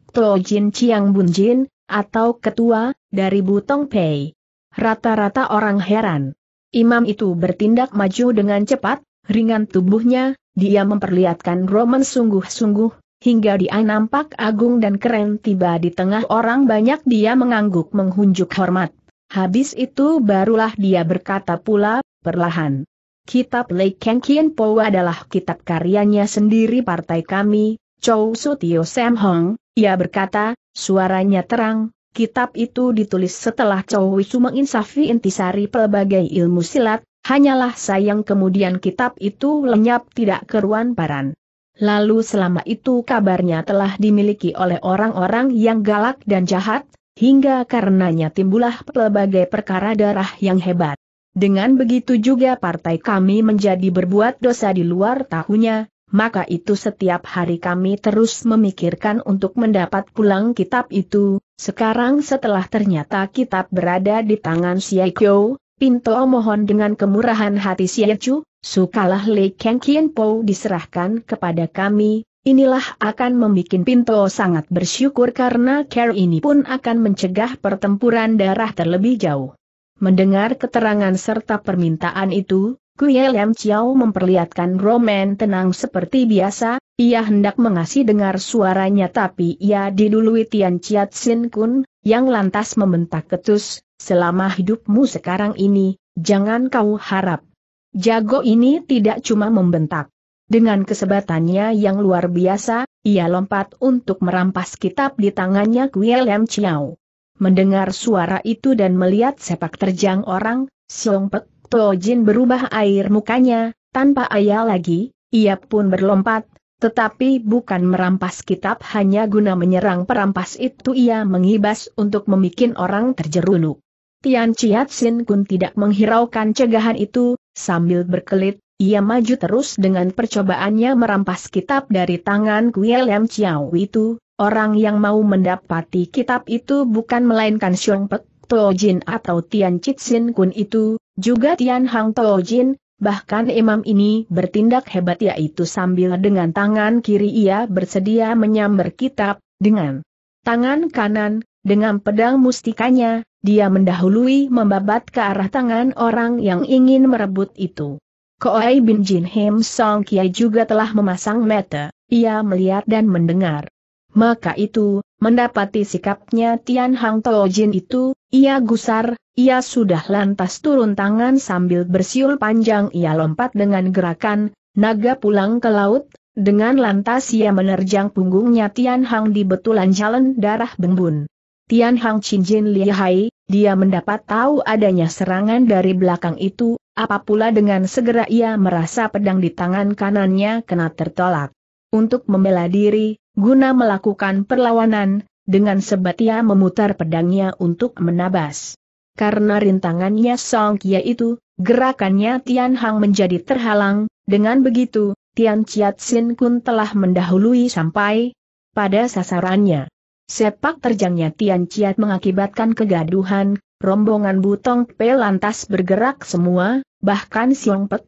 Jin Chiang Bun Jin, atau ketua, dari Butong Pei. Rata-rata orang heran. Imam itu bertindak maju dengan cepat, ringan tubuhnya, dia memperlihatkan roman sungguh-sungguh, Hingga dia nampak agung dan keren tiba di tengah orang banyak dia mengangguk menghunjuk hormat. Habis itu barulah dia berkata pula, perlahan. Kitab Lei Keng Kien Po adalah kitab karyanya sendiri partai kami, Chow Sutio Sam Hong, ia berkata, suaranya terang, kitab itu ditulis setelah Chow Wisu menginsafi intisari pelbagai ilmu silat, hanyalah sayang kemudian kitab itu lenyap tidak keruan paran. Lalu selama itu kabarnya telah dimiliki oleh orang-orang yang galak dan jahat, hingga karenanya timbullah pelbagai perkara darah yang hebat. Dengan begitu juga partai kami menjadi berbuat dosa di luar tahunya, maka itu setiap hari kami terus memikirkan untuk mendapat pulang kitab itu, sekarang setelah ternyata kitab berada di tangan Siakyo, Pinto mohon dengan kemurahan hati Siechu, sukalah Li Kang diserahkan kepada kami, inilah akan membuat Pinto sangat bersyukur karena care ini pun akan mencegah pertempuran darah terlebih jauh. Mendengar keterangan serta permintaan itu, Kuye Lem Chiao memperlihatkan Roman tenang seperti biasa, ia hendak mengasih dengar suaranya tapi ia didului Tian Chiat Sin Kun, yang lantas membentak ketus, selama hidupmu sekarang ini, jangan kau harap. Jago ini tidak cuma membentak. Dengan kesebatannya yang luar biasa, ia lompat untuk merampas kitab di tangannya Kuye Lem Chiao. Mendengar suara itu dan melihat sepak terjang orang, Siong Pek Jin berubah air mukanya, tanpa ayah lagi, ia pun berlompat, tetapi bukan merampas kitab hanya guna menyerang perampas itu ia mengibas untuk memikin orang terjerunuk. Tian Sin Kun tidak menghiraukan cegahan itu, sambil berkelit, ia maju terus dengan percobaannya merampas kitab dari tangan Kuei Chiau Chiao itu, orang yang mau mendapati kitab itu bukan melainkan Xiong Pek, Jin atau Tian Chitsin Kun itu, juga Tian Hang Jin, bahkan imam ini bertindak hebat yaitu sambil dengan tangan kiri ia bersedia menyambar kitab, dengan tangan kanan, dengan pedang mustikanya, dia mendahului membabat ke arah tangan orang yang ingin merebut itu. Koai bin Jin Hem Song Kiai juga telah memasang mata, ia melihat dan mendengar. Maka itu, Mendapati sikapnya Tian Hang Jin itu, ia gusar, ia sudah lantas turun tangan sambil bersiul panjang ia lompat dengan gerakan, naga pulang ke laut, dengan lantas ia menerjang punggungnya Tian Hang di betulan jalan darah bembun. Tian Hang Li lihai, dia mendapat tahu adanya serangan dari belakang itu, Apapula dengan segera ia merasa pedang di tangan kanannya kena tertolak untuk membela diri, guna melakukan perlawanan, dengan sebatia memutar pedangnya untuk menabas. Karena rintangannya Song Kia itu, gerakannya Tian Hang menjadi terhalang, dengan begitu, Tian Chiat Sin Kun telah mendahului sampai pada sasarannya. Sepak terjangnya Tian Chiat mengakibatkan kegaduhan, rombongan Butong Pe lantas bergerak semua, bahkan Siong Pek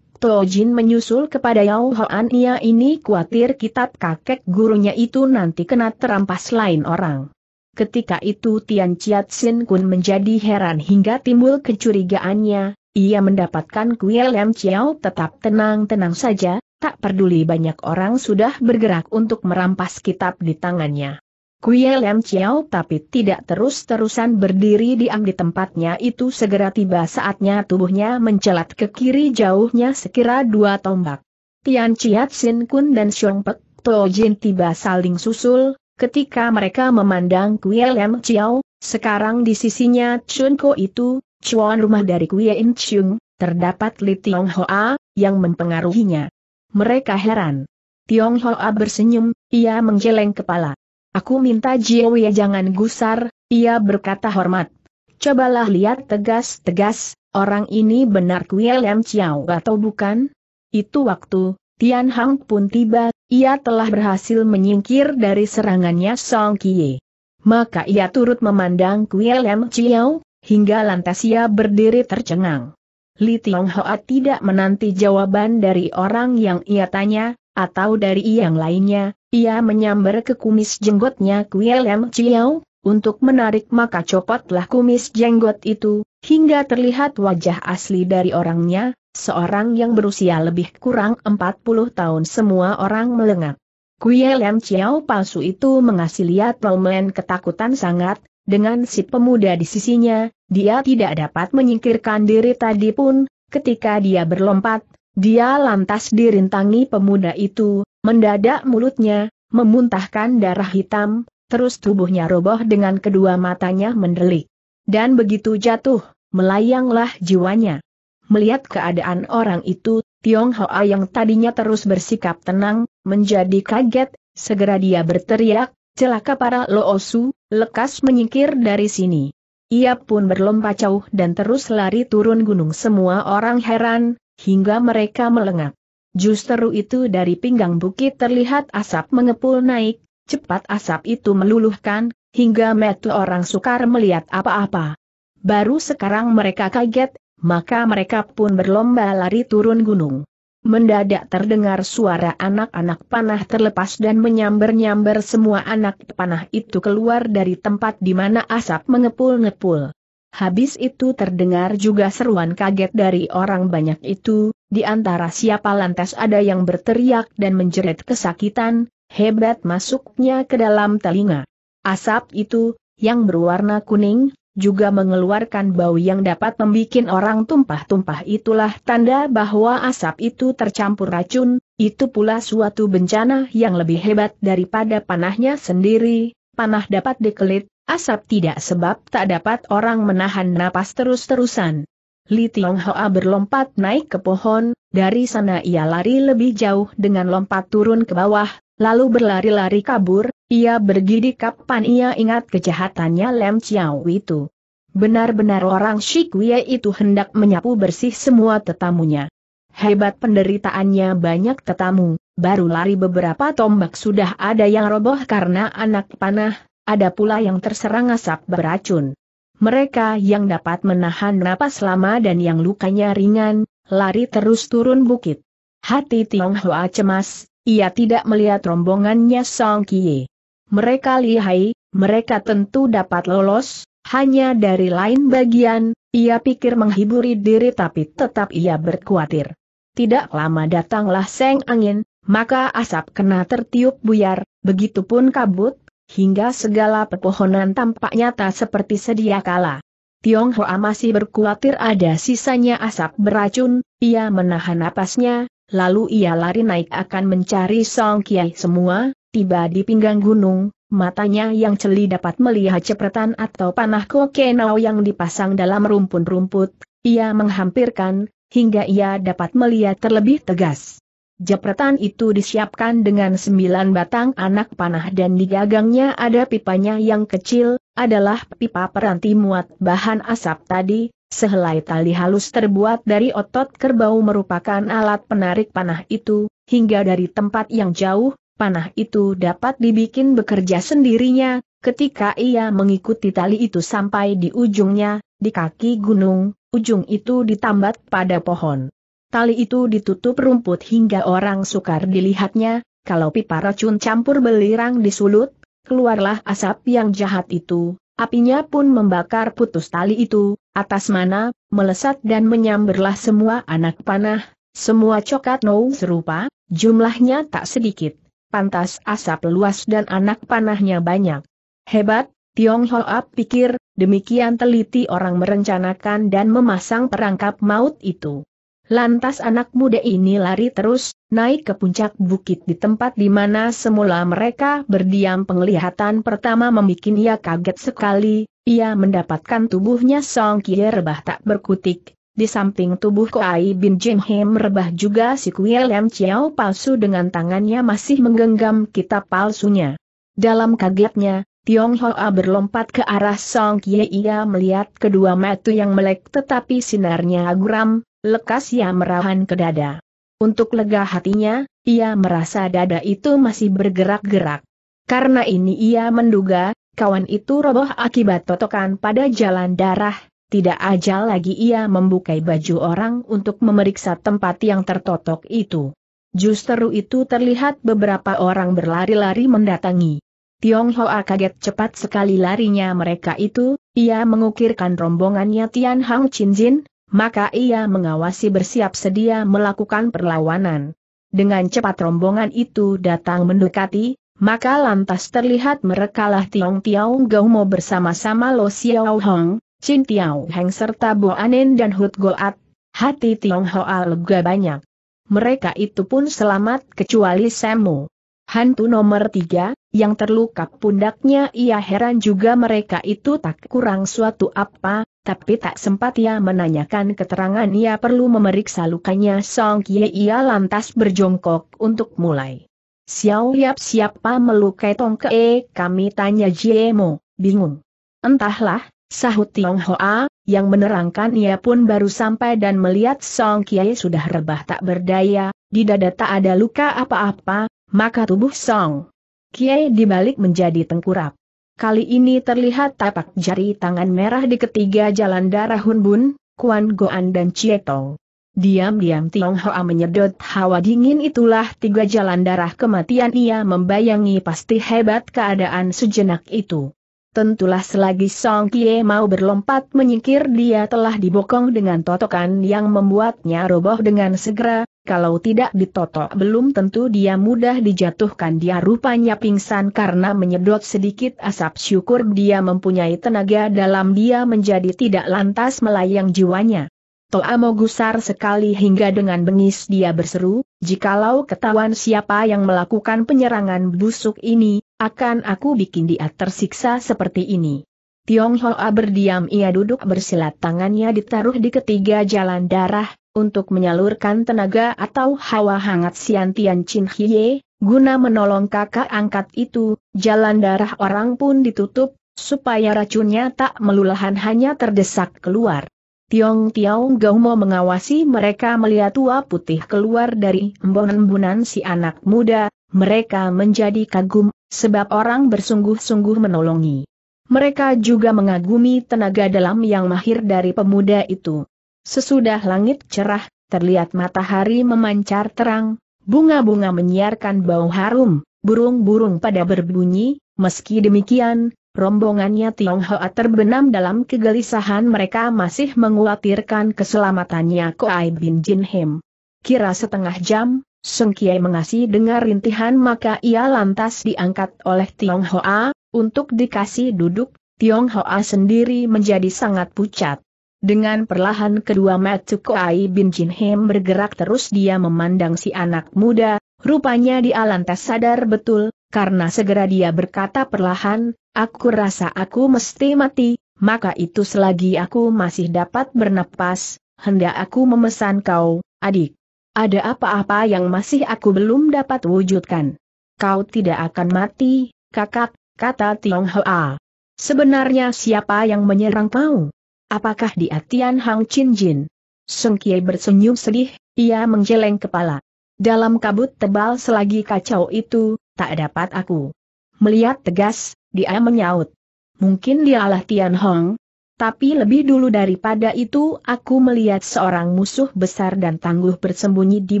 Jin menyusul kepada Yao Hoan Ia ini khawatir kitab kakek gurunya itu nanti kena terampas lain orang. Ketika itu Tian Chiat Sin Kun menjadi heran hingga timbul kecurigaannya, ia mendapatkan kuil Lam Chiao tetap tenang-tenang saja, tak peduli banyak orang sudah bergerak untuk merampas kitab di tangannya. Kuye Lem Chiao tapi tidak terus-terusan berdiri diam di tempatnya itu segera tiba saatnya tubuhnya mencelat ke kiri jauhnya sekira dua tombak. Tian Chiat Sin Kun dan Xiong Pek To Jin tiba saling susul, ketika mereka memandang Kuye Lem Chiao, sekarang di sisinya Chun Ko itu, cuan rumah dari Kuye In Chung, terdapat Li Tiong Hoa, yang mempengaruhinya. Mereka heran. Tiong Hoa bersenyum, ia menggeleng kepala. Aku minta Jiowei jangan gusar, ia berkata hormat. Cobalah lihat tegas-tegas, orang ini benar Kuei Chiao atau bukan? Itu waktu, Tian Hang pun tiba, ia telah berhasil menyingkir dari serangannya Song Kie. Maka ia turut memandang kuil yang Chiao, hingga lantas ia berdiri tercengang. Li Tiong Hoa tidak menanti jawaban dari orang yang ia tanya, atau dari yang lainnya, ia menyambar ke kumis jenggotnya Kuilem Chiao, untuk menarik maka copotlah kumis jenggot itu, hingga terlihat wajah asli dari orangnya, seorang yang berusia lebih kurang 40 tahun semua orang melengak. Kuilem Chiao palsu itu mengasih lihat Lolmen ketakutan sangat, dengan si pemuda di sisinya, dia tidak dapat menyingkirkan diri tadi pun, ketika dia berlompat, dia lantas dirintangi pemuda itu, Mendadak mulutnya, memuntahkan darah hitam, terus tubuhnya roboh dengan kedua matanya mendelik. Dan begitu jatuh, melayanglah jiwanya. Melihat keadaan orang itu, Tiong Hoa yang tadinya terus bersikap tenang, menjadi kaget, segera dia berteriak, celaka para loosu, lekas menyingkir dari sini. Ia pun berlompat jauh dan terus lari turun gunung semua orang heran, hingga mereka melengak. Justru itu dari pinggang bukit terlihat asap mengepul naik, cepat asap itu meluluhkan, hingga metu orang sukar melihat apa-apa. Baru sekarang mereka kaget, maka mereka pun berlomba lari turun gunung. Mendadak terdengar suara anak-anak panah terlepas dan menyambar nyamber semua anak panah itu keluar dari tempat di mana asap mengepul-ngepul. Habis itu terdengar juga seruan kaget dari orang banyak itu, di antara siapa lantas ada yang berteriak dan menjerit kesakitan, hebat masuknya ke dalam telinga. Asap itu, yang berwarna kuning, juga mengeluarkan bau yang dapat membuat orang tumpah-tumpah itulah tanda bahwa asap itu tercampur racun, itu pula suatu bencana yang lebih hebat daripada panahnya sendiri, panah dapat dikelit, Asap tidak sebab tak dapat orang menahan napas terus-terusan. Li Tiong Hoa berlompat naik ke pohon, dari sana ia lari lebih jauh dengan lompat turun ke bawah, lalu berlari-lari kabur, ia bergidik kapan ia ingat kejahatannya Lem Chiao itu. Benar-benar orang Shikuya itu hendak menyapu bersih semua tetamunya. Hebat penderitaannya banyak tetamu, baru lari beberapa tombak sudah ada yang roboh karena anak panah, ada pula yang terserang asap beracun. Mereka yang dapat menahan napas lama dan yang lukanya ringan, lari terus turun bukit. Hati Hoa cemas, ia tidak melihat rombongannya Song Kie. Mereka lihai, mereka tentu dapat lolos, hanya dari lain bagian, ia pikir menghiburi diri tapi tetap ia berkhawatir. Tidak lama datanglah seng angin, maka asap kena tertiup buyar, begitupun kabut, hingga segala pepohonan tampak nyata seperti sedia kala. Hoa masih berkuatir ada sisanya asap beracun, ia menahan napasnya, lalu ia lari naik akan mencari Song Kiai semua, tiba di pinggang gunung, matanya yang celi dapat melihat cepretan atau panah kokenau yang dipasang dalam rumpun-rumput, ia menghampirkan, hingga ia dapat melihat terlebih tegas. Jepretan itu disiapkan dengan sembilan batang anak panah dan di gagangnya ada pipanya yang kecil, adalah pipa peranti muat bahan asap tadi, sehelai tali halus terbuat dari otot kerbau merupakan alat penarik panah itu, hingga dari tempat yang jauh, panah itu dapat dibikin bekerja sendirinya, ketika ia mengikuti tali itu sampai di ujungnya, di kaki gunung, ujung itu ditambat pada pohon. Tali itu ditutup rumput hingga orang sukar dilihatnya, kalau pipa racun campur belirang disulut, keluarlah asap yang jahat itu, apinya pun membakar putus tali itu, atas mana, melesat dan menyamberlah semua anak panah, semua cokat nou serupa, jumlahnya tak sedikit, pantas asap luas dan anak panahnya banyak. Hebat, Tiong Hoap pikir, demikian teliti orang merencanakan dan memasang perangkap maut itu. Lantas anak muda ini lari terus, naik ke puncak bukit di tempat di mana semula mereka berdiam penglihatan pertama membuat ia kaget sekali, ia mendapatkan tubuhnya Song Kie rebah tak berkutik, di samping tubuh Koai Bin Jim Hem rebah juga si Kuil Lam Chiao palsu dengan tangannya masih menggenggam kitab palsunya. Dalam kagetnya, Tiong Hoa berlompat ke arah Song Kie ia melihat kedua mata yang melek tetapi sinarnya aguram, lekas ia merahan ke dada. Untuk lega hatinya, ia merasa dada itu masih bergerak-gerak. Karena ini ia menduga, kawan itu roboh akibat totokan pada jalan darah, tidak ajal lagi ia membuka baju orang untuk memeriksa tempat yang tertotok itu. Justru itu terlihat beberapa orang berlari-lari mendatangi. Tiong Hoa kaget cepat sekali larinya mereka itu, ia mengukirkan rombongannya Tian Hang Chin Jin, maka ia mengawasi bersiap sedia melakukan perlawanan. Dengan cepat rombongan itu datang mendekati, maka lantas terlihat merekalah Tiong Tiao Gaumo bersama-sama Lo Xiao Hong, Chin Tiao Heng serta Bo Anen dan Hut Goat, hati Tiong Hoa lega banyak. Mereka itu pun selamat kecuali Semu. Hantu nomor tiga, yang terluka pundaknya ia heran juga mereka itu tak kurang suatu apa, tapi tak sempat ia menanyakan keterangan ia perlu memeriksa lukanya Song Kie ia lantas berjongkok untuk mulai. Xiao Yap siapa melukai Tong Kee eh, kami tanya Jie Mo, bingung. Entahlah, sahut Tiong Hoa, yang menerangkan ia pun baru sampai dan melihat Song Kie sudah rebah tak berdaya, di dada tak ada luka apa-apa, maka tubuh Song Kie dibalik menjadi tengkurap. Kali ini terlihat tapak jari tangan merah di ketiga jalan darah Hunbun, Kuan Goan dan Tong. Diam-diam Tiong Hoa menyedot hawa dingin itulah tiga jalan darah kematian ia membayangi pasti hebat keadaan sejenak itu. Tentulah selagi Song Kie mau berlompat menyingkir dia telah dibokong dengan totokan yang membuatnya roboh dengan segera, kalau tidak ditotok belum tentu dia mudah dijatuhkan dia rupanya pingsan karena menyedot sedikit asap syukur dia mempunyai tenaga dalam dia menjadi tidak lantas melayang jiwanya. Toa mau gusar sekali hingga dengan bengis dia berseru, jikalau ketahuan siapa yang melakukan penyerangan busuk ini, akan aku bikin dia tersiksa seperti ini. Tiong Hoa berdiam ia duduk bersilat tangannya ditaruh di ketiga jalan darah, untuk menyalurkan tenaga atau hawa hangat Sian Tian Chin Hie, guna menolong kakak angkat itu, jalan darah orang pun ditutup, supaya racunnya tak melulahan hanya terdesak keluar. Tiong Tiong Gaumo mengawasi mereka melihat tua putih keluar dari embun-embunan si anak muda, mereka menjadi kagum, sebab orang bersungguh-sungguh menolongi. Mereka juga mengagumi tenaga dalam yang mahir dari pemuda itu. Sesudah langit cerah, terlihat matahari memancar terang, bunga-bunga menyiarkan bau harum, burung-burung pada berbunyi, meski demikian, rombongannya Tionghoa terbenam dalam kegelisahan mereka masih menguatirkan keselamatannya Koai Bin Jin Hem. Kira setengah jam, Seng Kiai mengasih dengar rintihan maka ia lantas diangkat oleh Tionghoa, untuk dikasih duduk, Tionghoa sendiri menjadi sangat pucat. Dengan perlahan kedua mata Koai Bin Jin Hem bergerak terus dia memandang si anak muda, rupanya dia lantas sadar betul, karena segera dia berkata perlahan, aku rasa aku mesti mati, maka itu selagi aku masih dapat bernapas, hendak aku memesan kau, adik. Ada apa-apa yang masih aku belum dapat wujudkan. Kau tidak akan mati, kakak, kata Tiong Hoa. Sebenarnya siapa yang menyerang kau? Apakah dia Tian Hang Chin Jin? Seng Kie bersenyum sedih, ia menggeleng kepala. Dalam kabut tebal selagi kacau itu, tak dapat aku. Melihat tegas, dia menyaut. Mungkin dialah Tian Hong. Tapi lebih dulu daripada itu aku melihat seorang musuh besar dan tangguh bersembunyi di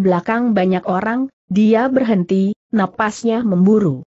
belakang banyak orang, dia berhenti, napasnya memburu.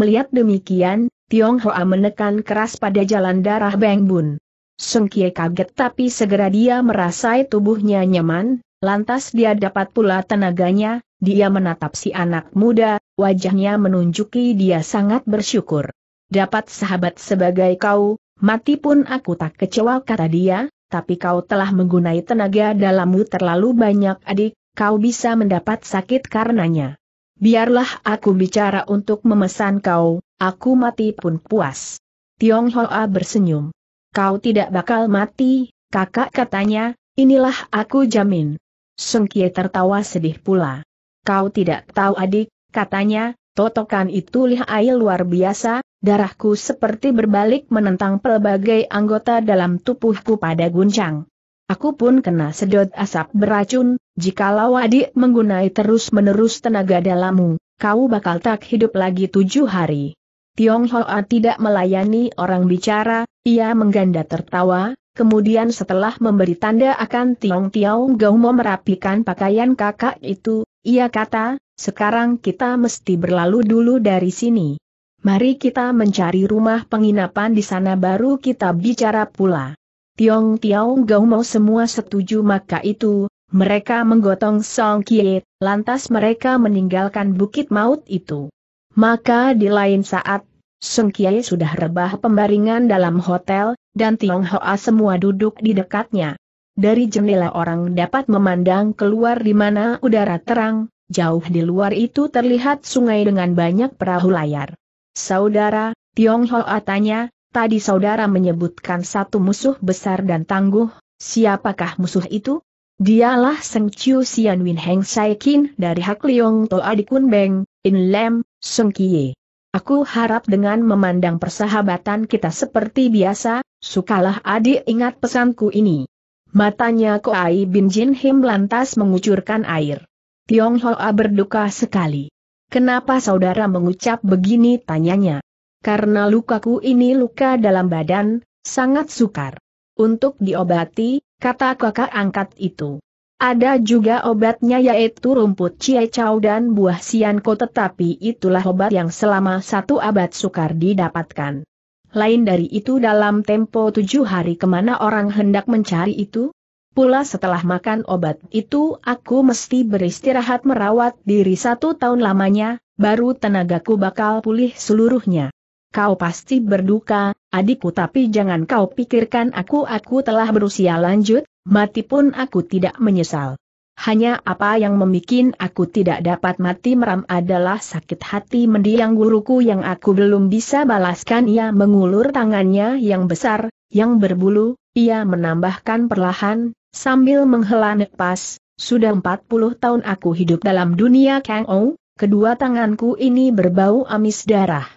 Melihat demikian, Tiong Hoa menekan keras pada jalan darah Beng Bun. Sengkie kaget tapi segera dia merasai tubuhnya nyaman, lantas dia dapat pula tenaganya, dia menatap si anak muda, wajahnya menunjuki dia sangat bersyukur. Dapat sahabat sebagai kau, mati pun aku tak kecewa kata dia, tapi kau telah menggunai tenaga dalammu terlalu banyak adik, kau bisa mendapat sakit karenanya. Biarlah aku bicara untuk memesan kau, aku mati pun puas. Tiong Hoa bersenyum. Kau tidak bakal mati, kakak katanya, inilah aku jamin. Sengkie tertawa sedih pula. Kau tidak tahu adik, katanya, totokan itu air luar biasa, darahku seperti berbalik menentang pelbagai anggota dalam tubuhku pada guncang. Aku pun kena sedot asap beracun, jikalau adik menggunai terus-menerus tenaga dalammu, kau bakal tak hidup lagi tujuh hari. Tionghoa tidak melayani orang bicara, ia mengganda tertawa, kemudian setelah memberi tanda akan Tiong Tiong mau merapikan pakaian kakak itu, ia kata, sekarang kita mesti berlalu dulu dari sini. Mari kita mencari rumah penginapan di sana baru kita bicara pula. Tiong Tiong mau semua setuju maka itu, mereka menggotong Song Kiet, lantas mereka meninggalkan bukit maut itu. Maka di lain saat, Sung Kiai sudah rebah pembaringan dalam hotel, dan Tiong Hoa semua duduk di dekatnya. Dari jendela orang dapat memandang keluar di mana udara terang, jauh di luar itu terlihat sungai dengan banyak perahu layar. Saudara, Tiong Hoa tanya, tadi saudara menyebutkan satu musuh besar dan tangguh, siapakah musuh itu? Dialah Seng Chiu Sian Win Heng Sai Kin dari Hak Leong Toa di Beng. In Lem, Sung Kie. Aku harap dengan memandang persahabatan kita seperti biasa, sukalah adik ingat pesanku ini. Matanya Koai Bin Jin Him lantas mengucurkan air. Tiong Hoa berduka sekali. Kenapa saudara mengucap begini tanyanya? Karena lukaku ini luka dalam badan, sangat sukar. Untuk diobati, kata kakak angkat itu. Ada juga obatnya yaitu rumput ciecau dan buah sianko tetapi itulah obat yang selama satu abad sukar didapatkan. Lain dari itu dalam tempo tujuh hari kemana orang hendak mencari itu? Pula setelah makan obat itu aku mesti beristirahat merawat diri satu tahun lamanya, baru tenagaku bakal pulih seluruhnya kau pasti berduka, adikku tapi jangan kau pikirkan aku aku telah berusia lanjut, mati pun aku tidak menyesal. Hanya apa yang membuat aku tidak dapat mati meram adalah sakit hati mendiang guruku yang aku belum bisa balaskan ia mengulur tangannya yang besar, yang berbulu, ia menambahkan perlahan, sambil menghela nafas, sudah 40 tahun aku hidup dalam dunia Kang Ou, kedua tanganku ini berbau amis darah.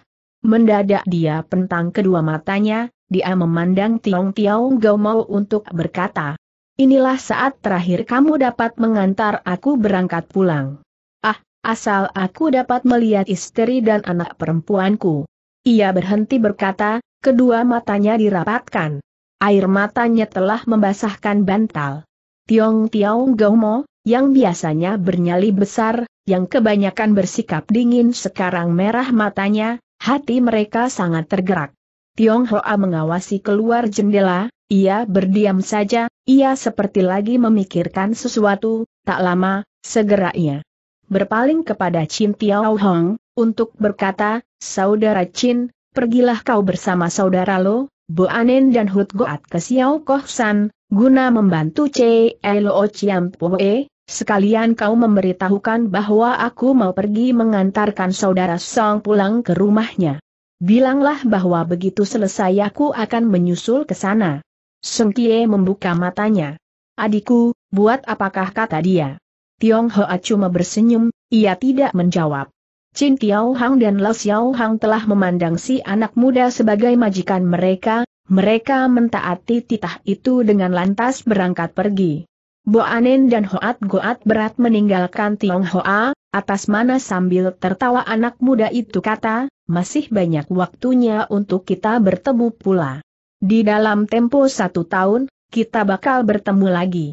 Mendadak dia pentang kedua matanya, dia memandang Tiong Tiong Gao mau untuk berkata. Inilah saat terakhir kamu dapat mengantar aku berangkat pulang. Ah, asal aku dapat melihat istri dan anak perempuanku. Ia berhenti berkata, kedua matanya dirapatkan. Air matanya telah membasahkan bantal. Tiong Tiong Gomo, yang biasanya bernyali besar, yang kebanyakan bersikap dingin sekarang merah matanya, Hati mereka sangat tergerak. Tiong Hoa mengawasi keluar jendela, ia berdiam saja, ia seperti lagi memikirkan sesuatu, tak lama, segera ia berpaling kepada Chin Tiao Hong, untuk berkata, Saudara Chin, pergilah kau bersama saudara lo, Bu Anen dan Hut Goat ke Xiao Koh San, guna membantu C.L.O. Chiam Poe, Sekalian kau memberitahukan bahwa aku mau pergi mengantarkan saudara Song pulang ke rumahnya. Bilanglah bahwa begitu selesai aku akan menyusul ke sana. Song Kie membuka matanya. Adikku, buat apakah kata dia? Tiong Hoa cuma bersenyum, ia tidak menjawab. Chin Tiao Hang dan Lao Xiao Hang telah memandang si anak muda sebagai majikan mereka, mereka mentaati titah itu dengan lantas berangkat pergi. Bo Anen dan Hoat Goat berat meninggalkan Tionghoa, atas mana sambil tertawa anak muda itu kata, masih banyak waktunya untuk kita bertemu pula. Di dalam tempo satu tahun, kita bakal bertemu lagi.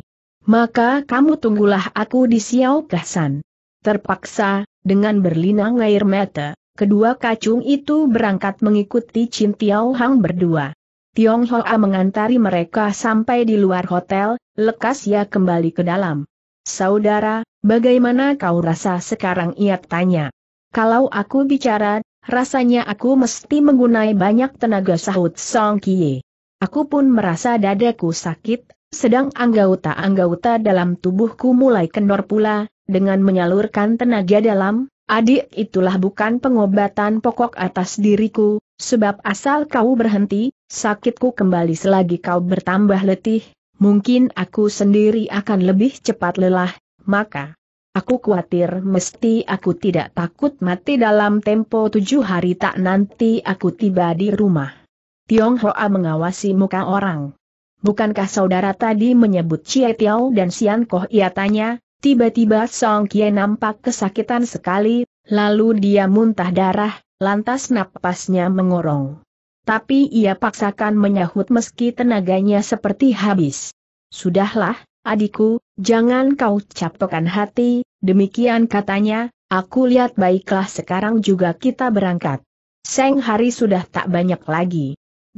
Maka kamu tunggulah aku di Xiao Kahsan. Terpaksa, dengan berlinang air mata, kedua kacung itu berangkat mengikuti Chin Hang berdua. Tiong Hoa mengantari mereka sampai di luar hotel, lekas ia kembali ke dalam. Saudara, bagaimana kau rasa sekarang ia tanya. Kalau aku bicara, rasanya aku mesti menggunai banyak tenaga sahut Song Kie. Aku pun merasa dadaku sakit, sedang anggota-anggota dalam tubuhku mulai kendor pula, dengan menyalurkan tenaga dalam, adik itulah bukan pengobatan pokok atas diriku, sebab asal kau berhenti, sakitku kembali selagi kau bertambah letih, mungkin aku sendiri akan lebih cepat lelah, maka aku khawatir mesti aku tidak takut mati dalam tempo tujuh hari tak nanti aku tiba di rumah. Tiong Hoa mengawasi muka orang. Bukankah saudara tadi menyebut Chie Tiao dan Sian Koh ia tanya, tiba-tiba Song Kie nampak kesakitan sekali, lalu dia muntah darah, lantas napasnya mengorong. Tapi ia paksakan menyahut meski tenaganya seperti habis. Sudahlah, adikku, jangan kau capokan hati, demikian katanya, aku lihat baiklah sekarang juga kita berangkat. Seng hari sudah tak banyak lagi.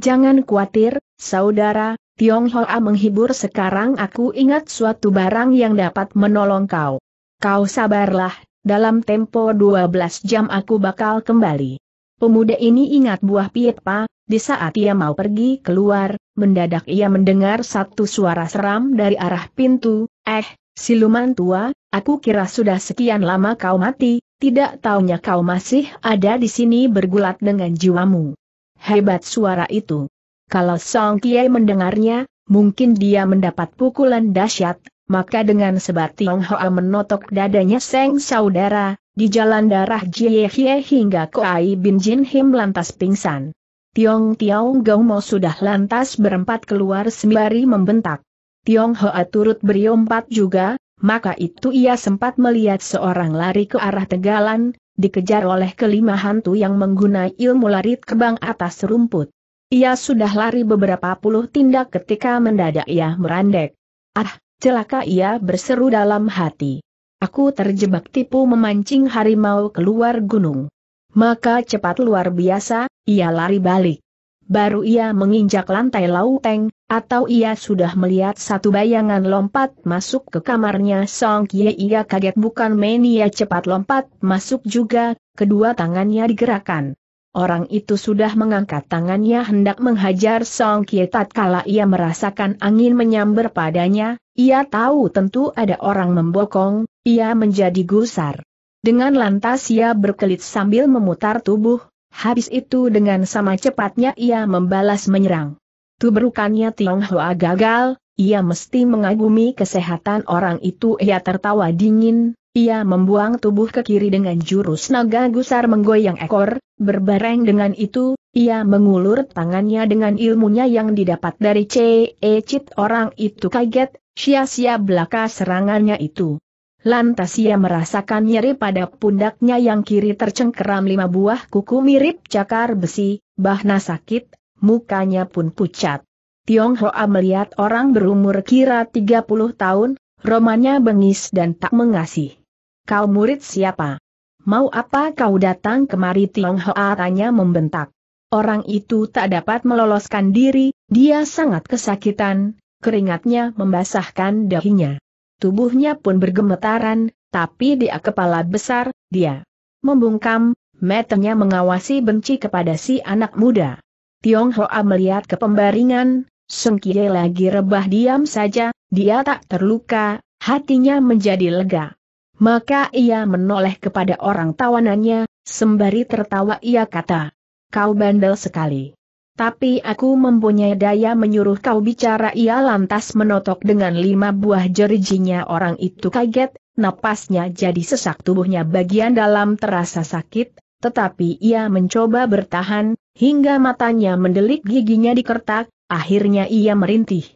Jangan khawatir, saudara, Tionghoa menghibur sekarang aku ingat suatu barang yang dapat menolong kau. Kau sabarlah, dalam tempo 12 jam aku bakal kembali. Pemuda ini ingat buah pipa, di saat ia mau pergi keluar, mendadak ia mendengar satu suara seram dari arah pintu, eh, siluman tua, aku kira sudah sekian lama kau mati, tidak taunya kau masih ada di sini bergulat dengan jiwamu. Hebat suara itu. Kalau Song Kiai mendengarnya, mungkin dia mendapat pukulan dahsyat, maka dengan sebat Tiong Hoa menotok dadanya Seng Saudara, di jalan darah Jie Hie hingga Koai Bin Jin Him lantas pingsan. Tiong Tiong mau sudah lantas berempat keluar sembari membentak. Tiong Hoa turut empat juga, maka itu ia sempat melihat seorang lari ke arah tegalan, dikejar oleh kelima hantu yang menggunai ilmu lari kebang atas rumput. Ia sudah lari beberapa puluh tindak ketika mendadak ia merandek. Ah, celaka ia berseru dalam hati. Aku terjebak tipu memancing harimau keluar gunung. Maka cepat luar biasa, ia lari balik. Baru ia menginjak lantai lauteng, atau ia sudah melihat satu bayangan lompat masuk ke kamarnya Song Kie ia kaget bukan main ia cepat lompat masuk juga, kedua tangannya digerakkan. Orang itu sudah mengangkat tangannya hendak menghajar Song Kie tatkala ia merasakan angin menyambar padanya, ia tahu tentu ada orang membokong, ia menjadi gusar. Dengan lantas ia berkelit sambil memutar tubuh, habis itu dengan sama cepatnya ia membalas menyerang. Tuberukannya Tionghoa gagal, ia mesti mengagumi kesehatan orang itu ia tertawa dingin, ia membuang tubuh ke kiri dengan jurus naga gusar menggoyang ekor, berbareng dengan itu, ia mengulur tangannya dengan ilmunya yang didapat dari C.E. Cit orang itu kaget, sia-sia belaka serangannya itu. Lantas ia merasakan nyeri pada pundaknya yang kiri tercengkeram lima buah kuku mirip cakar besi, bahna sakit, mukanya pun pucat. Tiong Hoa melihat orang berumur kira 30 tahun, romanya bengis dan tak mengasih. Kau murid siapa? Mau apa kau datang kemari Tiong Hoa tanya membentak. Orang itu tak dapat meloloskan diri, dia sangat kesakitan, keringatnya membasahkan dahinya tubuhnya pun bergemetaran, tapi dia kepala besar, dia membungkam, matanya mengawasi benci kepada si anak muda. Tiong Hoa melihat kepembaringan, Sung Kie lagi rebah diam saja, dia tak terluka, hatinya menjadi lega. Maka ia menoleh kepada orang tawanannya, sembari tertawa ia kata, kau bandel sekali. Tapi aku mempunyai daya menyuruh kau bicara ia lantas menotok dengan lima buah jerijinya orang itu kaget, napasnya jadi sesak tubuhnya bagian dalam terasa sakit, tetapi ia mencoba bertahan, hingga matanya mendelik giginya dikertak, akhirnya ia merintih.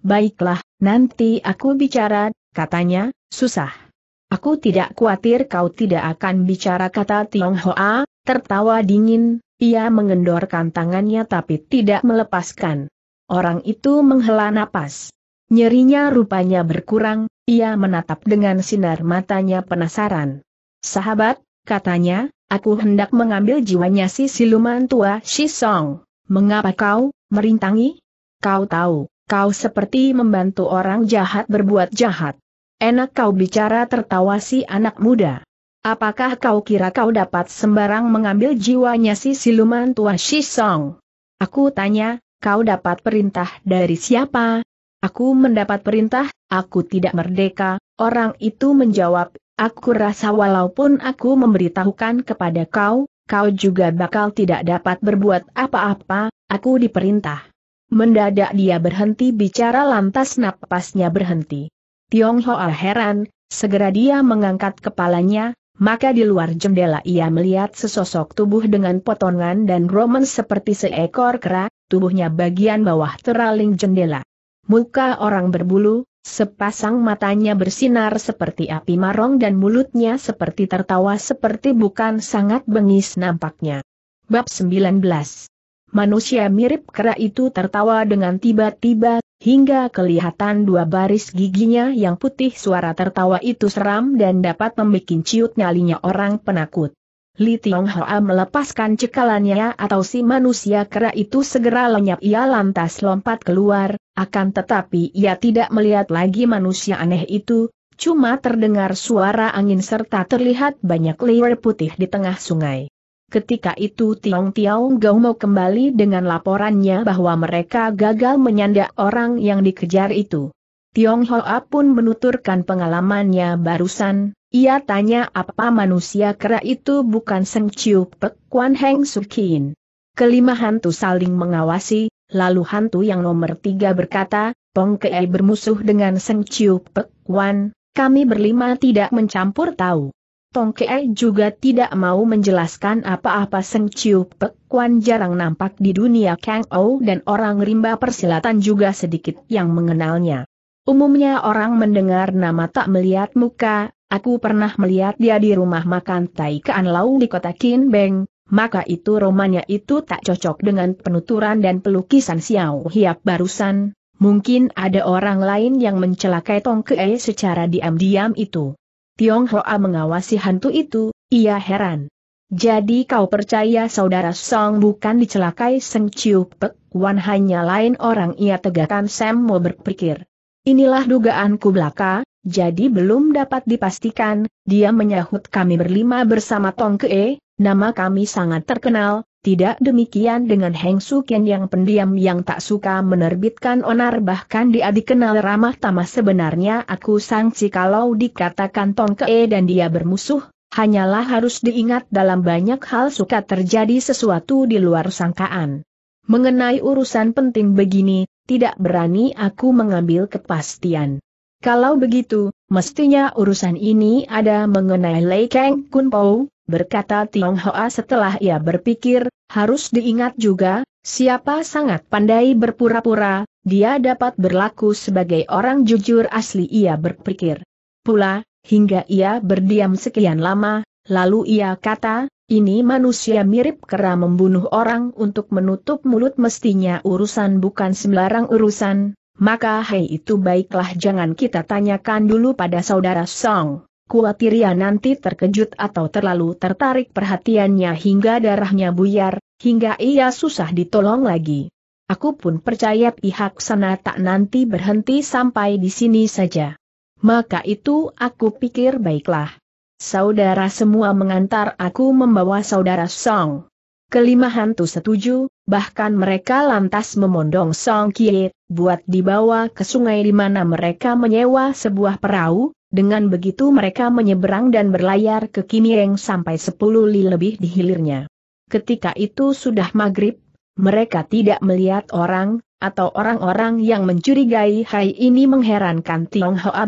Baiklah, nanti aku bicara, katanya, susah. Aku tidak khawatir kau tidak akan bicara kata Tiong Hoa, tertawa dingin, ia mengendorkan tangannya tapi tidak melepaskan. Orang itu menghela napas. Nyerinya rupanya berkurang, ia menatap dengan sinar matanya penasaran. Sahabat, katanya, aku hendak mengambil jiwanya si siluman tua Song. Mengapa kau, merintangi? Kau tahu, kau seperti membantu orang jahat berbuat jahat. Enak kau bicara tertawa si anak muda. Apakah kau kira kau dapat sembarang mengambil jiwanya si siluman tua Song? Aku tanya, kau dapat perintah dari siapa? Aku mendapat perintah, aku tidak merdeka, orang itu menjawab, aku rasa walaupun aku memberitahukan kepada kau, kau juga bakal tidak dapat berbuat apa-apa, aku diperintah. Mendadak dia berhenti bicara lantas napasnya berhenti. Tiong Hoa heran, segera dia mengangkat kepalanya, maka di luar jendela ia melihat sesosok tubuh dengan potongan dan roman seperti seekor kera, tubuhnya bagian bawah teraling jendela. Muka orang berbulu, sepasang matanya bersinar seperti api marong dan mulutnya seperti tertawa seperti bukan sangat bengis nampaknya. Bab 19 Manusia mirip kera itu tertawa dengan tiba-tiba, hingga kelihatan dua baris giginya yang putih suara tertawa itu seram dan dapat membuat ciut nyalinya orang penakut. Li Tiong Hoa melepaskan cekalannya atau si manusia kera itu segera lenyap ia lantas lompat keluar, akan tetapi ia tidak melihat lagi manusia aneh itu, cuma terdengar suara angin serta terlihat banyak liur putih di tengah sungai. Ketika itu Tiong Tiong mau kembali dengan laporannya bahwa mereka gagal menyanda orang yang dikejar itu. Tiong Hoa pun menuturkan pengalamannya barusan, ia tanya apa manusia kera itu bukan Seng Chiu Pek Kuan Heng Sukin. Kelima hantu saling mengawasi, lalu hantu yang nomor tiga berkata, Pong Kei bermusuh dengan Seng Chiu Pek Kuan, kami berlima tidak mencampur tahu. Tong Tongkei juga tidak mau menjelaskan apa-apa Seng Chiu Pek Kuan jarang nampak di dunia Kang Ou dan orang rimba persilatan juga sedikit yang mengenalnya. Umumnya orang mendengar nama tak melihat muka, aku pernah melihat dia di rumah makan Tai Kean Lau di kota Kin Beng, maka itu romannya itu tak cocok dengan penuturan dan pelukisan Xiao Hiap barusan, Mungkin ada orang lain yang mencelakai Tong Kee secara diam-diam itu. Tiong Hoa mengawasi hantu itu, ia heran. Jadi kau percaya saudara Song bukan dicelakai Seng Chiu Pek Wan hanya lain orang ia tegakkan Sam mau berpikir. Inilah dugaanku belaka, jadi belum dapat dipastikan, dia menyahut kami berlima bersama Tong Kee, nama kami sangat terkenal, tidak demikian dengan Heng Suken yang pendiam yang tak suka menerbitkan onar bahkan dia dikenal ramah tamah sebenarnya aku sangsi kalau dikatakan Tong Ke'e dan dia bermusuh, hanyalah harus diingat dalam banyak hal suka terjadi sesuatu di luar sangkaan. Mengenai urusan penting begini, tidak berani aku mengambil kepastian. Kalau begitu, mestinya urusan ini ada mengenai Lei Kang Kun Pou, berkata Tiong Hoa setelah ia berpikir, harus diingat juga, siapa sangat pandai berpura-pura, dia dapat berlaku sebagai orang jujur asli ia berpikir. Pula, hingga ia berdiam sekian lama, lalu ia kata, ini manusia mirip kera membunuh orang untuk menutup mulut mestinya urusan bukan sembarang urusan, maka hei itu baiklah jangan kita tanyakan dulu pada saudara Song. Kuatir ia nanti terkejut atau terlalu tertarik perhatiannya hingga darahnya buyar, hingga ia susah ditolong lagi. Aku pun percaya pihak sana tak nanti berhenti sampai di sini saja. Maka itu aku pikir baiklah. Saudara semua mengantar aku membawa saudara Song. Kelima hantu setuju, bahkan mereka lantas memondong Song Kie, buat dibawa ke sungai di mana mereka menyewa sebuah perahu, dengan begitu mereka menyeberang dan berlayar ke Kimieng sampai 10 li lebih di hilirnya. Ketika itu sudah maghrib, mereka tidak melihat orang, atau orang-orang yang mencurigai Hai ini mengherankan Tiong Hoa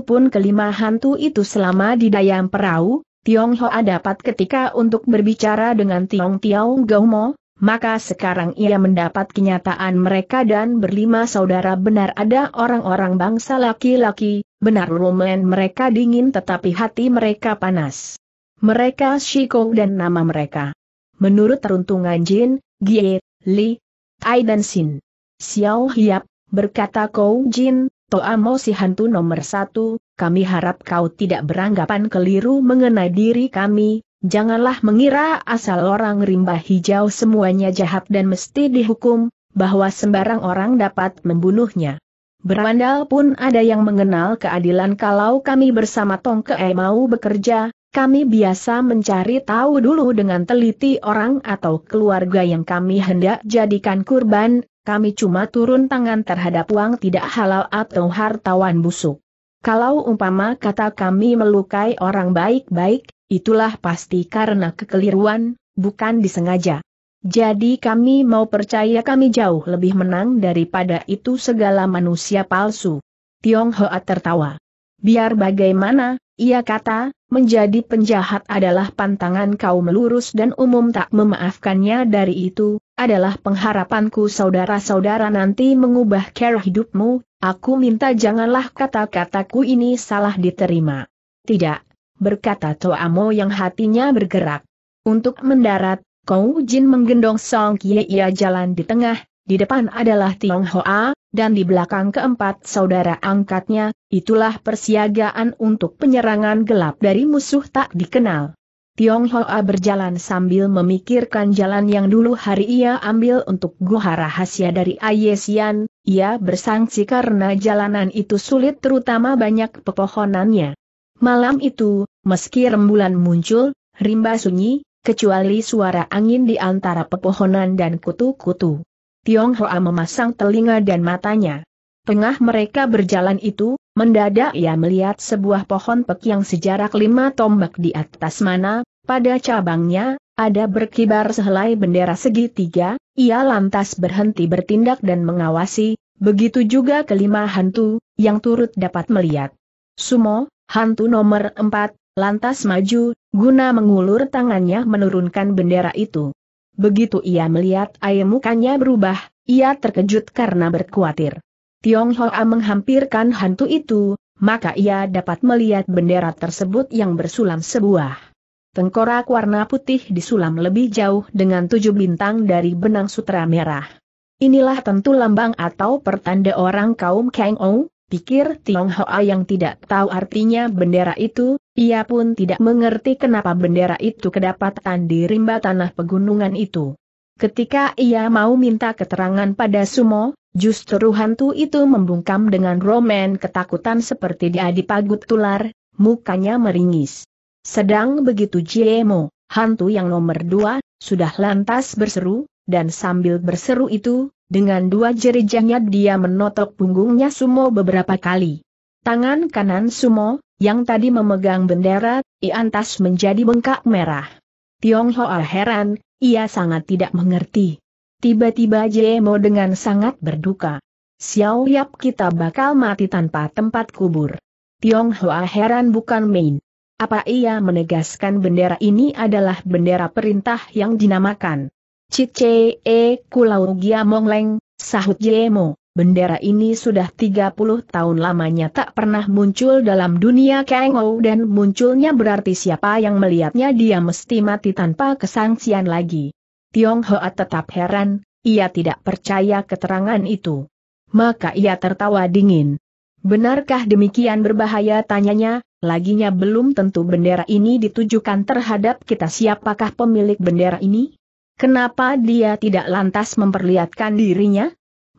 pun kelima hantu itu selama di dayam perahu, Tiong Hoa dapat ketika untuk berbicara dengan Tiong Tiong Gaumo, maka sekarang ia mendapat kenyataan mereka dan berlima saudara benar ada orang-orang bangsa laki-laki, benar rumen mereka dingin tetapi hati mereka panas. Mereka Shikong dan nama mereka. Menurut teruntungan Jin, Gie, Li, Ai dan Sin. Xiao Hiap, berkata Kou Jin, Toamo si hantu nomor satu, kami harap kau tidak beranggapan keliru mengenai diri kami, Janganlah mengira asal orang rimba hijau semuanya jahat dan mesti dihukum, bahwa sembarang orang dapat membunuhnya. Berandal pun ada yang mengenal keadilan kalau kami bersama Tongkee mau bekerja, kami biasa mencari tahu dulu dengan teliti orang atau keluarga yang kami hendak jadikan kurban, kami cuma turun tangan terhadap uang tidak halal atau hartawan busuk. Kalau umpama kata kami melukai orang baik-baik, Itulah pasti karena kekeliruan, bukan disengaja. Jadi kami mau percaya kami jauh lebih menang daripada itu segala manusia palsu. Tiong Hoa tertawa. Biar bagaimana, ia kata, menjadi penjahat adalah pantangan kaum lurus dan umum tak memaafkannya dari itu, adalah pengharapanku saudara-saudara nanti mengubah cara hidupmu, aku minta janganlah kata-kataku ini salah diterima. Tidak, berkata Toamo yang hatinya bergerak. Untuk mendarat, Kou Jin menggendong Song Kie Ia jalan di tengah, di depan adalah Tiong Hoa, dan di belakang keempat saudara angkatnya, itulah persiagaan untuk penyerangan gelap dari musuh tak dikenal. Tiong Hoa berjalan sambil memikirkan jalan yang dulu hari ia ambil untuk gua rahasia dari Ayesian, ia bersangsi karena jalanan itu sulit terutama banyak pepohonannya. Malam itu, Meski rembulan muncul, rimba sunyi, kecuali suara angin di antara pepohonan dan kutu-kutu. Tiong Tionghoa memasang telinga dan matanya. Tengah mereka berjalan itu, mendadak ia melihat sebuah pohon pek yang sejarak lima tombak di atas mana, pada cabangnya, ada berkibar sehelai bendera segitiga, ia lantas berhenti bertindak dan mengawasi, begitu juga kelima hantu, yang turut dapat melihat. Sumo, hantu nomor empat, Lantas maju, guna mengulur tangannya menurunkan bendera itu. Begitu ia melihat ayam mukanya berubah, ia terkejut karena berkhawatir. Tiong Hoa menghampirkan hantu itu, maka ia dapat melihat bendera tersebut yang bersulam sebuah. Tengkorak warna putih disulam lebih jauh dengan tujuh bintang dari benang sutra merah. Inilah tentu lambang atau pertanda orang kaum Kang Ou, pikir Tiong Hoa yang tidak tahu artinya bendera itu, ia pun tidak mengerti kenapa bendera itu kedapatan di rimba tanah pegunungan itu. Ketika ia mau minta keterangan pada Sumo, justru hantu itu membungkam dengan roman ketakutan seperti dia dipagut tular, mukanya meringis. Sedang begitu Jiemo, hantu yang nomor dua, sudah lantas berseru, dan sambil berseru itu, dengan dua jerijahnya dia menotok punggungnya Sumo beberapa kali. Tangan kanan Sumo, yang tadi memegang bendera, Iantas menjadi bengkak merah. Tiong Tionghoa heran, ia sangat tidak mengerti. Tiba-tiba Jemo dengan sangat berduka. Xiao Yap kita bakal mati tanpa tempat kubur. Tiong Tionghoa heran bukan main. Apa ia menegaskan bendera ini adalah bendera perintah yang dinamakan Cice E Kulau Gia leng, sahut Jemo. Bendera ini sudah 30 tahun lamanya tak pernah muncul dalam dunia Kengou dan munculnya berarti siapa yang melihatnya dia mesti mati tanpa kesangsian lagi. Tiong Hoa tetap heran, ia tidak percaya keterangan itu. Maka ia tertawa dingin. Benarkah demikian berbahaya tanyanya, laginya belum tentu bendera ini ditujukan terhadap kita siapakah pemilik bendera ini? Kenapa dia tidak lantas memperlihatkan dirinya?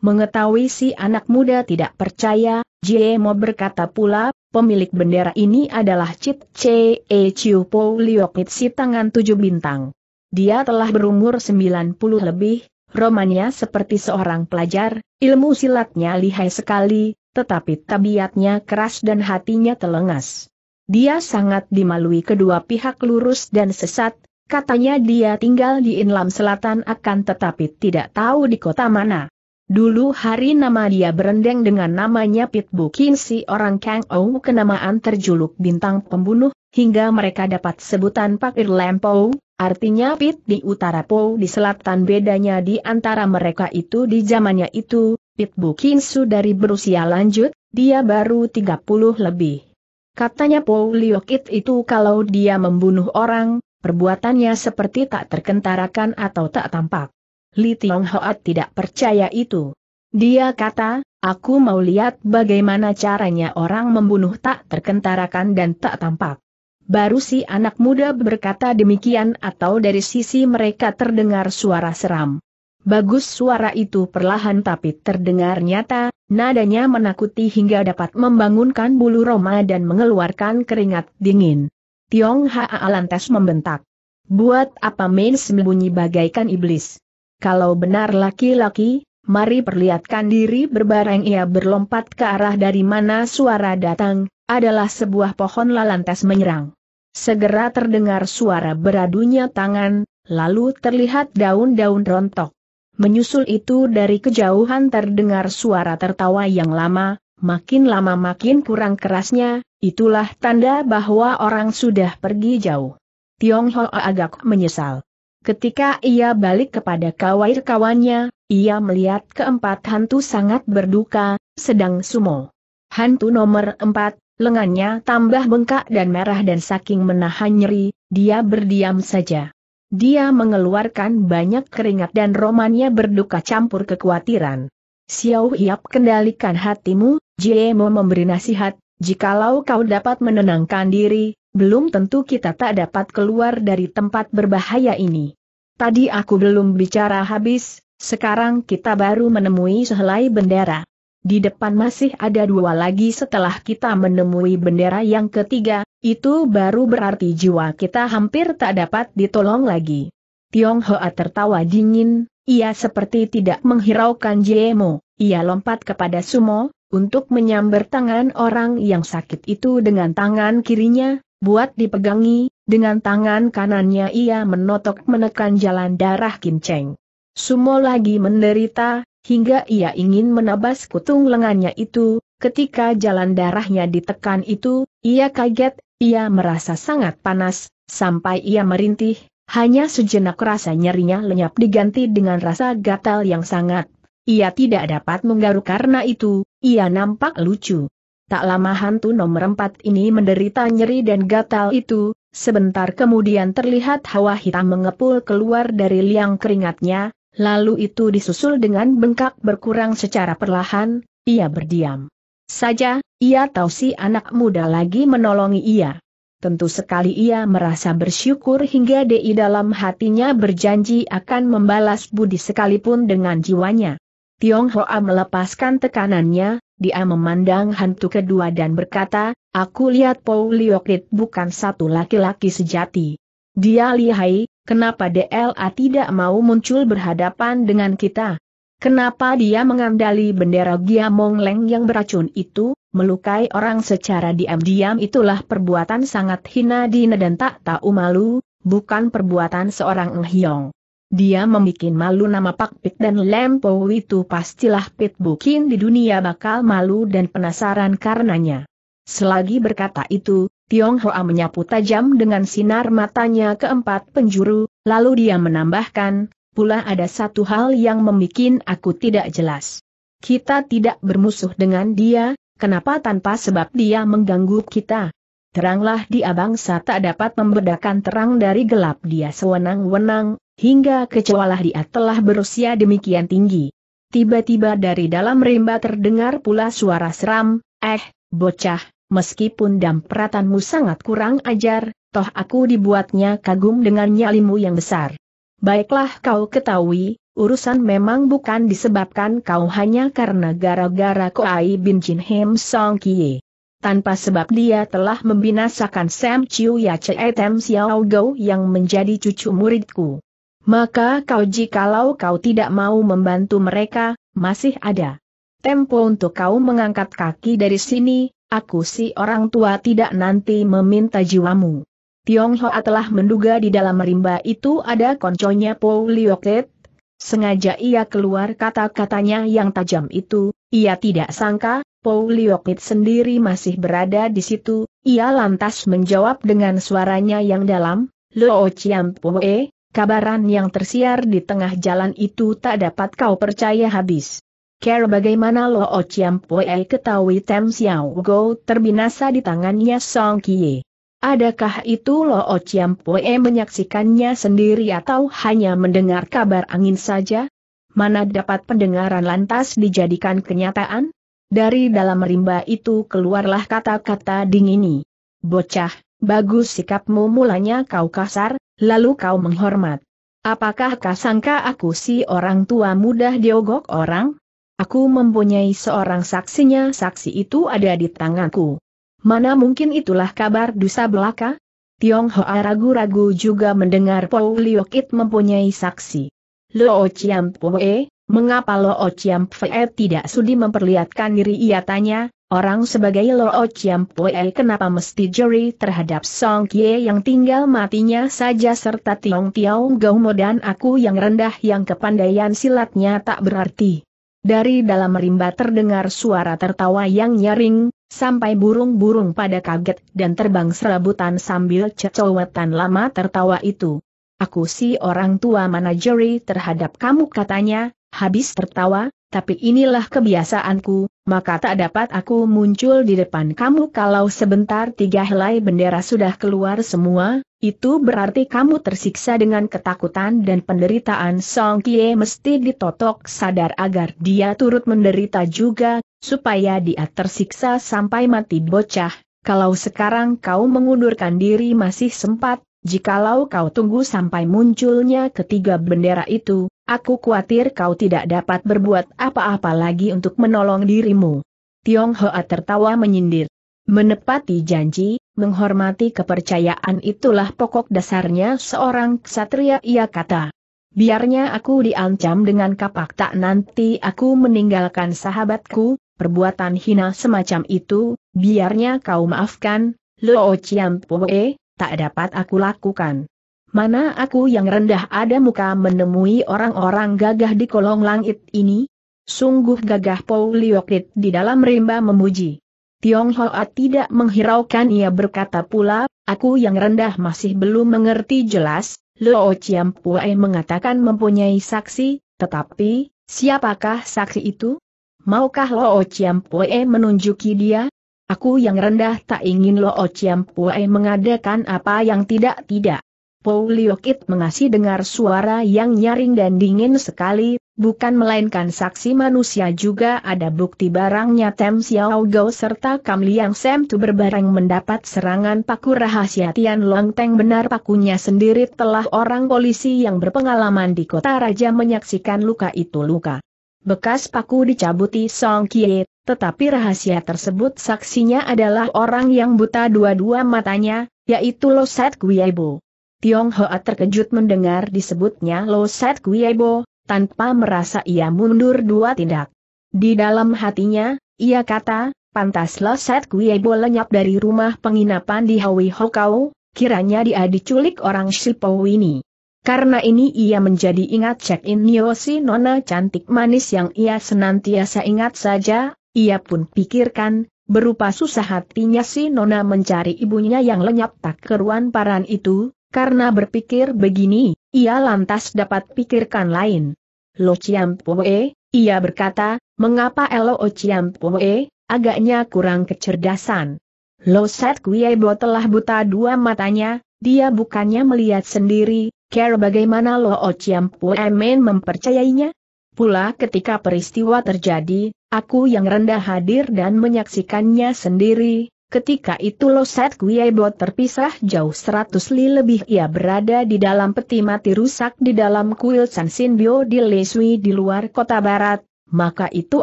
Mengetahui si anak muda tidak percaya, Jie Mo berkata pula, pemilik bendera ini adalah Chit Che E Chiu Po Liokit si tangan tujuh bintang. Dia telah berumur 90 lebih, romannya seperti seorang pelajar, ilmu silatnya lihai sekali, tetapi tabiatnya keras dan hatinya telengas. Dia sangat dimalui kedua pihak lurus dan sesat, katanya dia tinggal di Inlam Selatan akan tetapi tidak tahu di kota mana. Dulu hari nama dia berendeng dengan namanya Bukin si orang Kang Ou kenamaan terjuluk bintang pembunuh, hingga mereka dapat sebutan Pakir Lampau, artinya Pit di utara Po di selatan bedanya di antara mereka itu di zamannya itu, Bukin Su dari berusia lanjut, dia baru 30 lebih. Katanya Po Liokit itu kalau dia membunuh orang, perbuatannya seperti tak terkentarakan atau tak tampak. Li Tiong Hoat tidak percaya itu. Dia kata, aku mau lihat bagaimana caranya orang membunuh tak terkentarakan dan tak tampak. Baru si anak muda berkata demikian atau dari sisi mereka terdengar suara seram. Bagus suara itu perlahan tapi terdengar nyata, nadanya menakuti hingga dapat membangunkan bulu Roma dan mengeluarkan keringat dingin. Tiong Ha lantas membentak. Buat apa main sembunyi bagaikan iblis? Kalau benar laki-laki, mari perlihatkan diri berbareng ia berlompat ke arah dari mana suara datang, adalah sebuah pohon lantas menyerang. Segera terdengar suara beradunya tangan, lalu terlihat daun-daun rontok. Menyusul itu dari kejauhan terdengar suara tertawa yang lama, makin lama makin kurang kerasnya, itulah tanda bahwa orang sudah pergi jauh. Ho agak menyesal. Ketika ia balik kepada kawair-kawannya, ia melihat keempat hantu sangat berduka, sedang sumo. Hantu nomor empat, lengannya tambah bengkak dan merah dan saking menahan nyeri, dia berdiam saja. Dia mengeluarkan banyak keringat dan romannya berduka campur kekhawatiran. Xiao Hiap kendalikan hatimu, Jie Mo memberi nasihat, jikalau kau dapat menenangkan diri, belum tentu kita tak dapat keluar dari tempat berbahaya ini. Tadi aku belum bicara habis, sekarang kita baru menemui sehelai bendera. Di depan masih ada dua lagi setelah kita menemui bendera yang ketiga, itu baru berarti jiwa kita hampir tak dapat ditolong lagi. Tiong Hoa tertawa dingin, ia seperti tidak menghiraukan Jemo, ia lompat kepada Sumo, untuk menyambar tangan orang yang sakit itu dengan tangan kirinya, buat dipegangi, dengan tangan kanannya ia menotok menekan jalan darah Kim Cheng. Sumo lagi menderita, hingga ia ingin menabas kutung lengannya itu, ketika jalan darahnya ditekan itu, ia kaget, ia merasa sangat panas, sampai ia merintih, hanya sejenak rasa nyerinya lenyap diganti dengan rasa gatal yang sangat. Ia tidak dapat menggaruk karena itu, ia nampak lucu. Tak lama hantu nomor empat ini menderita nyeri dan gatal itu, sebentar kemudian terlihat hawa hitam mengepul keluar dari liang keringatnya, lalu itu disusul dengan bengkak berkurang secara perlahan, ia berdiam. Saja, ia tahu si anak muda lagi menolongi ia. Tentu sekali ia merasa bersyukur hingga di dalam hatinya berjanji akan membalas budi sekalipun dengan jiwanya. Tionghoa melepaskan tekanannya, dia memandang hantu kedua dan berkata, aku lihat Paul Liokrit bukan satu laki-laki sejati. Dia lihai, kenapa DLA tidak mau muncul berhadapan dengan kita? Kenapa dia mengandali bendera Giamong Leng yang beracun itu, melukai orang secara diam-diam itulah perbuatan sangat hina di dan tak tahu malu, bukan perbuatan seorang Enghiong. Dia membuat malu nama Pak Pit dan Lempo itu pastilah Pit Bukin di dunia bakal malu dan penasaran karenanya. Selagi berkata itu, Tiong Hoa menyapu tajam dengan sinar matanya ke empat penjuru, lalu dia menambahkan, pula ada satu hal yang membuat aku tidak jelas. Kita tidak bermusuh dengan dia, kenapa tanpa sebab dia mengganggu kita? Teranglah dia bangsa tak dapat membedakan terang dari gelap dia sewenang-wenang, Hingga kecualah dia telah berusia demikian tinggi. Tiba-tiba dari dalam rimba terdengar pula suara seram, eh, bocah, meskipun dampratanmu sangat kurang ajar, toh aku dibuatnya kagum dengan nyalimu yang besar. Baiklah kau ketahui, urusan memang bukan disebabkan kau hanya karena gara-gara Koai bin Jin Hem Song Kie. Tanpa sebab dia telah membinasakan Sam Chiu Ya Che Tem Xiao Go yang menjadi cucu muridku. Maka kau jikalau kau tidak mau membantu mereka, masih ada tempo untuk kau mengangkat kaki dari sini, aku si orang tua tidak nanti meminta jiwamu. Tiong Tionghoa telah menduga di dalam rimba itu ada konconya Paul Liokit. Sengaja ia keluar kata-katanya yang tajam itu, ia tidak sangka, Paul Liokit sendiri masih berada di situ, ia lantas menjawab dengan suaranya yang dalam, Lo Chiam Poe, Kabaran yang tersiar di tengah jalan itu tak dapat kau percaya habis. Care bagaimana Lo oh Chiam poe ketahui Tem Xiao Go terbinasa di tangannya Song Kie. Adakah itu Lo oh Chiam poe menyaksikannya sendiri atau hanya mendengar kabar angin saja? Mana dapat pendengaran lantas dijadikan kenyataan? Dari dalam rimba itu keluarlah kata-kata dingini. Bocah, bagus sikapmu mulanya kau kasar, lalu kau menghormat. Apakah kau sangka aku si orang tua mudah diogok orang? Aku mempunyai seorang saksinya saksi itu ada di tanganku. Mana mungkin itulah kabar dusa belaka? Tionghoa ragu-ragu juga mendengar Paul Liokit mempunyai saksi. Lo Chiam Pue, mengapa Lo Chiam Pue tidak sudi memperlihatkan diri ia tanya, Orang sebagai Loo oh Chiam kenapa mesti juri terhadap Song Kie yang tinggal matinya saja serta Tiong Tiong Gaumo dan aku yang rendah yang kepandaian silatnya tak berarti. Dari dalam rimba terdengar suara tertawa yang nyaring, sampai burung-burung pada kaget dan terbang serabutan sambil cecowetan lama tertawa itu. Aku si orang tua mana juri terhadap kamu katanya, habis tertawa, tapi inilah kebiasaanku, maka tak dapat aku muncul di depan kamu kalau sebentar tiga helai bendera sudah keluar semua, itu berarti kamu tersiksa dengan ketakutan dan penderitaan Song Kie mesti ditotok sadar agar dia turut menderita juga, supaya dia tersiksa sampai mati bocah, kalau sekarang kau mengundurkan diri masih sempat, Jikalau kau tunggu sampai munculnya ketiga bendera itu, aku khawatir kau tidak dapat berbuat apa-apa lagi untuk menolong dirimu. Tiong Hoa tertawa menyindir. Menepati janji, menghormati kepercayaan itulah pokok dasarnya seorang ksatria ia kata. Biarnya aku diancam dengan kapak tak nanti aku meninggalkan sahabatku, perbuatan hina semacam itu, biarnya kau maafkan, Luo Chiang Poe, tak dapat aku lakukan. Mana aku yang rendah ada muka menemui orang-orang gagah di kolong langit ini? Sungguh gagah Paul Liokrit di dalam rimba memuji. Tiong Hoa tidak menghiraukan ia berkata pula, aku yang rendah masih belum mengerti jelas, Luo Chiam Puei mengatakan mempunyai saksi, tetapi, siapakah saksi itu? Maukah Luo Chiam Puei menunjuki dia? Aku yang rendah tak ingin Lo Ociam Puai mengadakan apa yang tidak-tidak. Pou Liokit mengasih dengar suara yang nyaring dan dingin sekali, bukan melainkan saksi manusia juga ada bukti barangnya Tem Xiao Gou serta Kam Liang Sam Tu berbareng mendapat serangan paku rahasia Tian Long Teng benar pakunya sendiri telah orang polisi yang berpengalaman di kota raja menyaksikan luka itu luka. Bekas paku dicabuti Song Kiet. Tetapi rahasia tersebut saksinya adalah orang yang buta dua-dua matanya, yaitu Loset Tiong Hoa terkejut mendengar disebutnya Loset Guiebo, tanpa merasa ia mundur dua tindak. Di dalam hatinya, ia kata, pantas Set Guiebo lenyap dari rumah penginapan di Hawi Hokau, kiranya dia diculik orang Shilpo ini. Karena ini ia menjadi ingat check-in Nyosi Nona cantik manis yang ia senantiasa ingat saja, ia pun pikirkan, berupa susah hatinya si Nona mencari ibunya yang lenyap tak keruan paran itu, karena berpikir begini, ia lantas dapat pikirkan lain. Lo Ciampoe, ia berkata, mengapa Elo Ciampoe, agaknya kurang kecerdasan. Lo Set Kuiebo telah buta dua matanya, dia bukannya melihat sendiri, care bagaimana Lo Ciampoe main mempercayainya? Pula ketika peristiwa terjadi, Aku yang rendah hadir dan menyaksikannya sendiri, ketika itu Loset Kuiebo terpisah jauh seratus li lebih ia berada di dalam peti mati rusak di dalam kuil San Sinbio di Lesui di luar kota barat, maka itu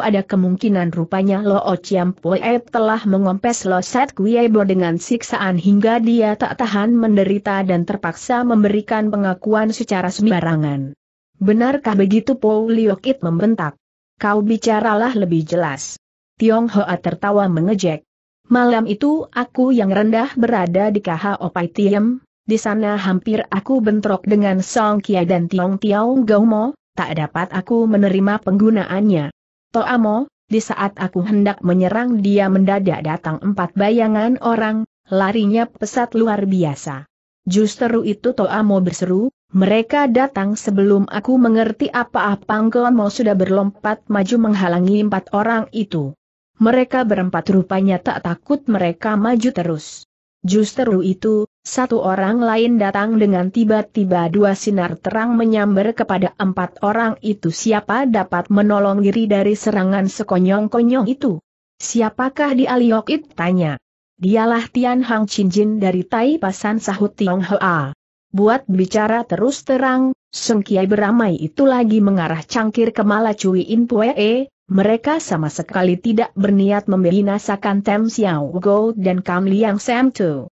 ada kemungkinan rupanya Lo Chiampoeb telah mengompes Loset Kuiebo dengan siksaan hingga dia tak tahan menderita dan terpaksa memberikan pengakuan secara sembarangan. Benarkah begitu Paul Liokit membentak? Kau bicaralah lebih jelas. Hoa tertawa mengejek. Malam itu aku yang rendah berada di Kaha Pai Tiem, di sana hampir aku bentrok dengan Song Kia dan Tiong Tiong Gaumo, tak dapat aku menerima penggunaannya. Toamo, di saat aku hendak menyerang dia mendadak datang empat bayangan orang, larinya pesat luar biasa. Justru itu Toamo berseru, mereka datang sebelum aku mengerti apa-apa Mo sudah berlompat maju menghalangi empat orang itu. Mereka berempat rupanya tak takut mereka maju terus. Justru itu, satu orang lain datang dengan tiba-tiba dua sinar terang menyambar kepada empat orang itu siapa dapat menolong diri dari serangan sekonyong-konyong itu. Siapakah di Aliok It tanya. Dialah Tian Hang Chin Jin dari Tai Pasan sahut Tiong Buat bicara terus terang, Seng Kiai beramai itu lagi mengarah cangkir ke Malacui In Pue, mereka sama sekali tidak berniat membinasakan Tem Xiao Go dan Kam Liang Sam Tu.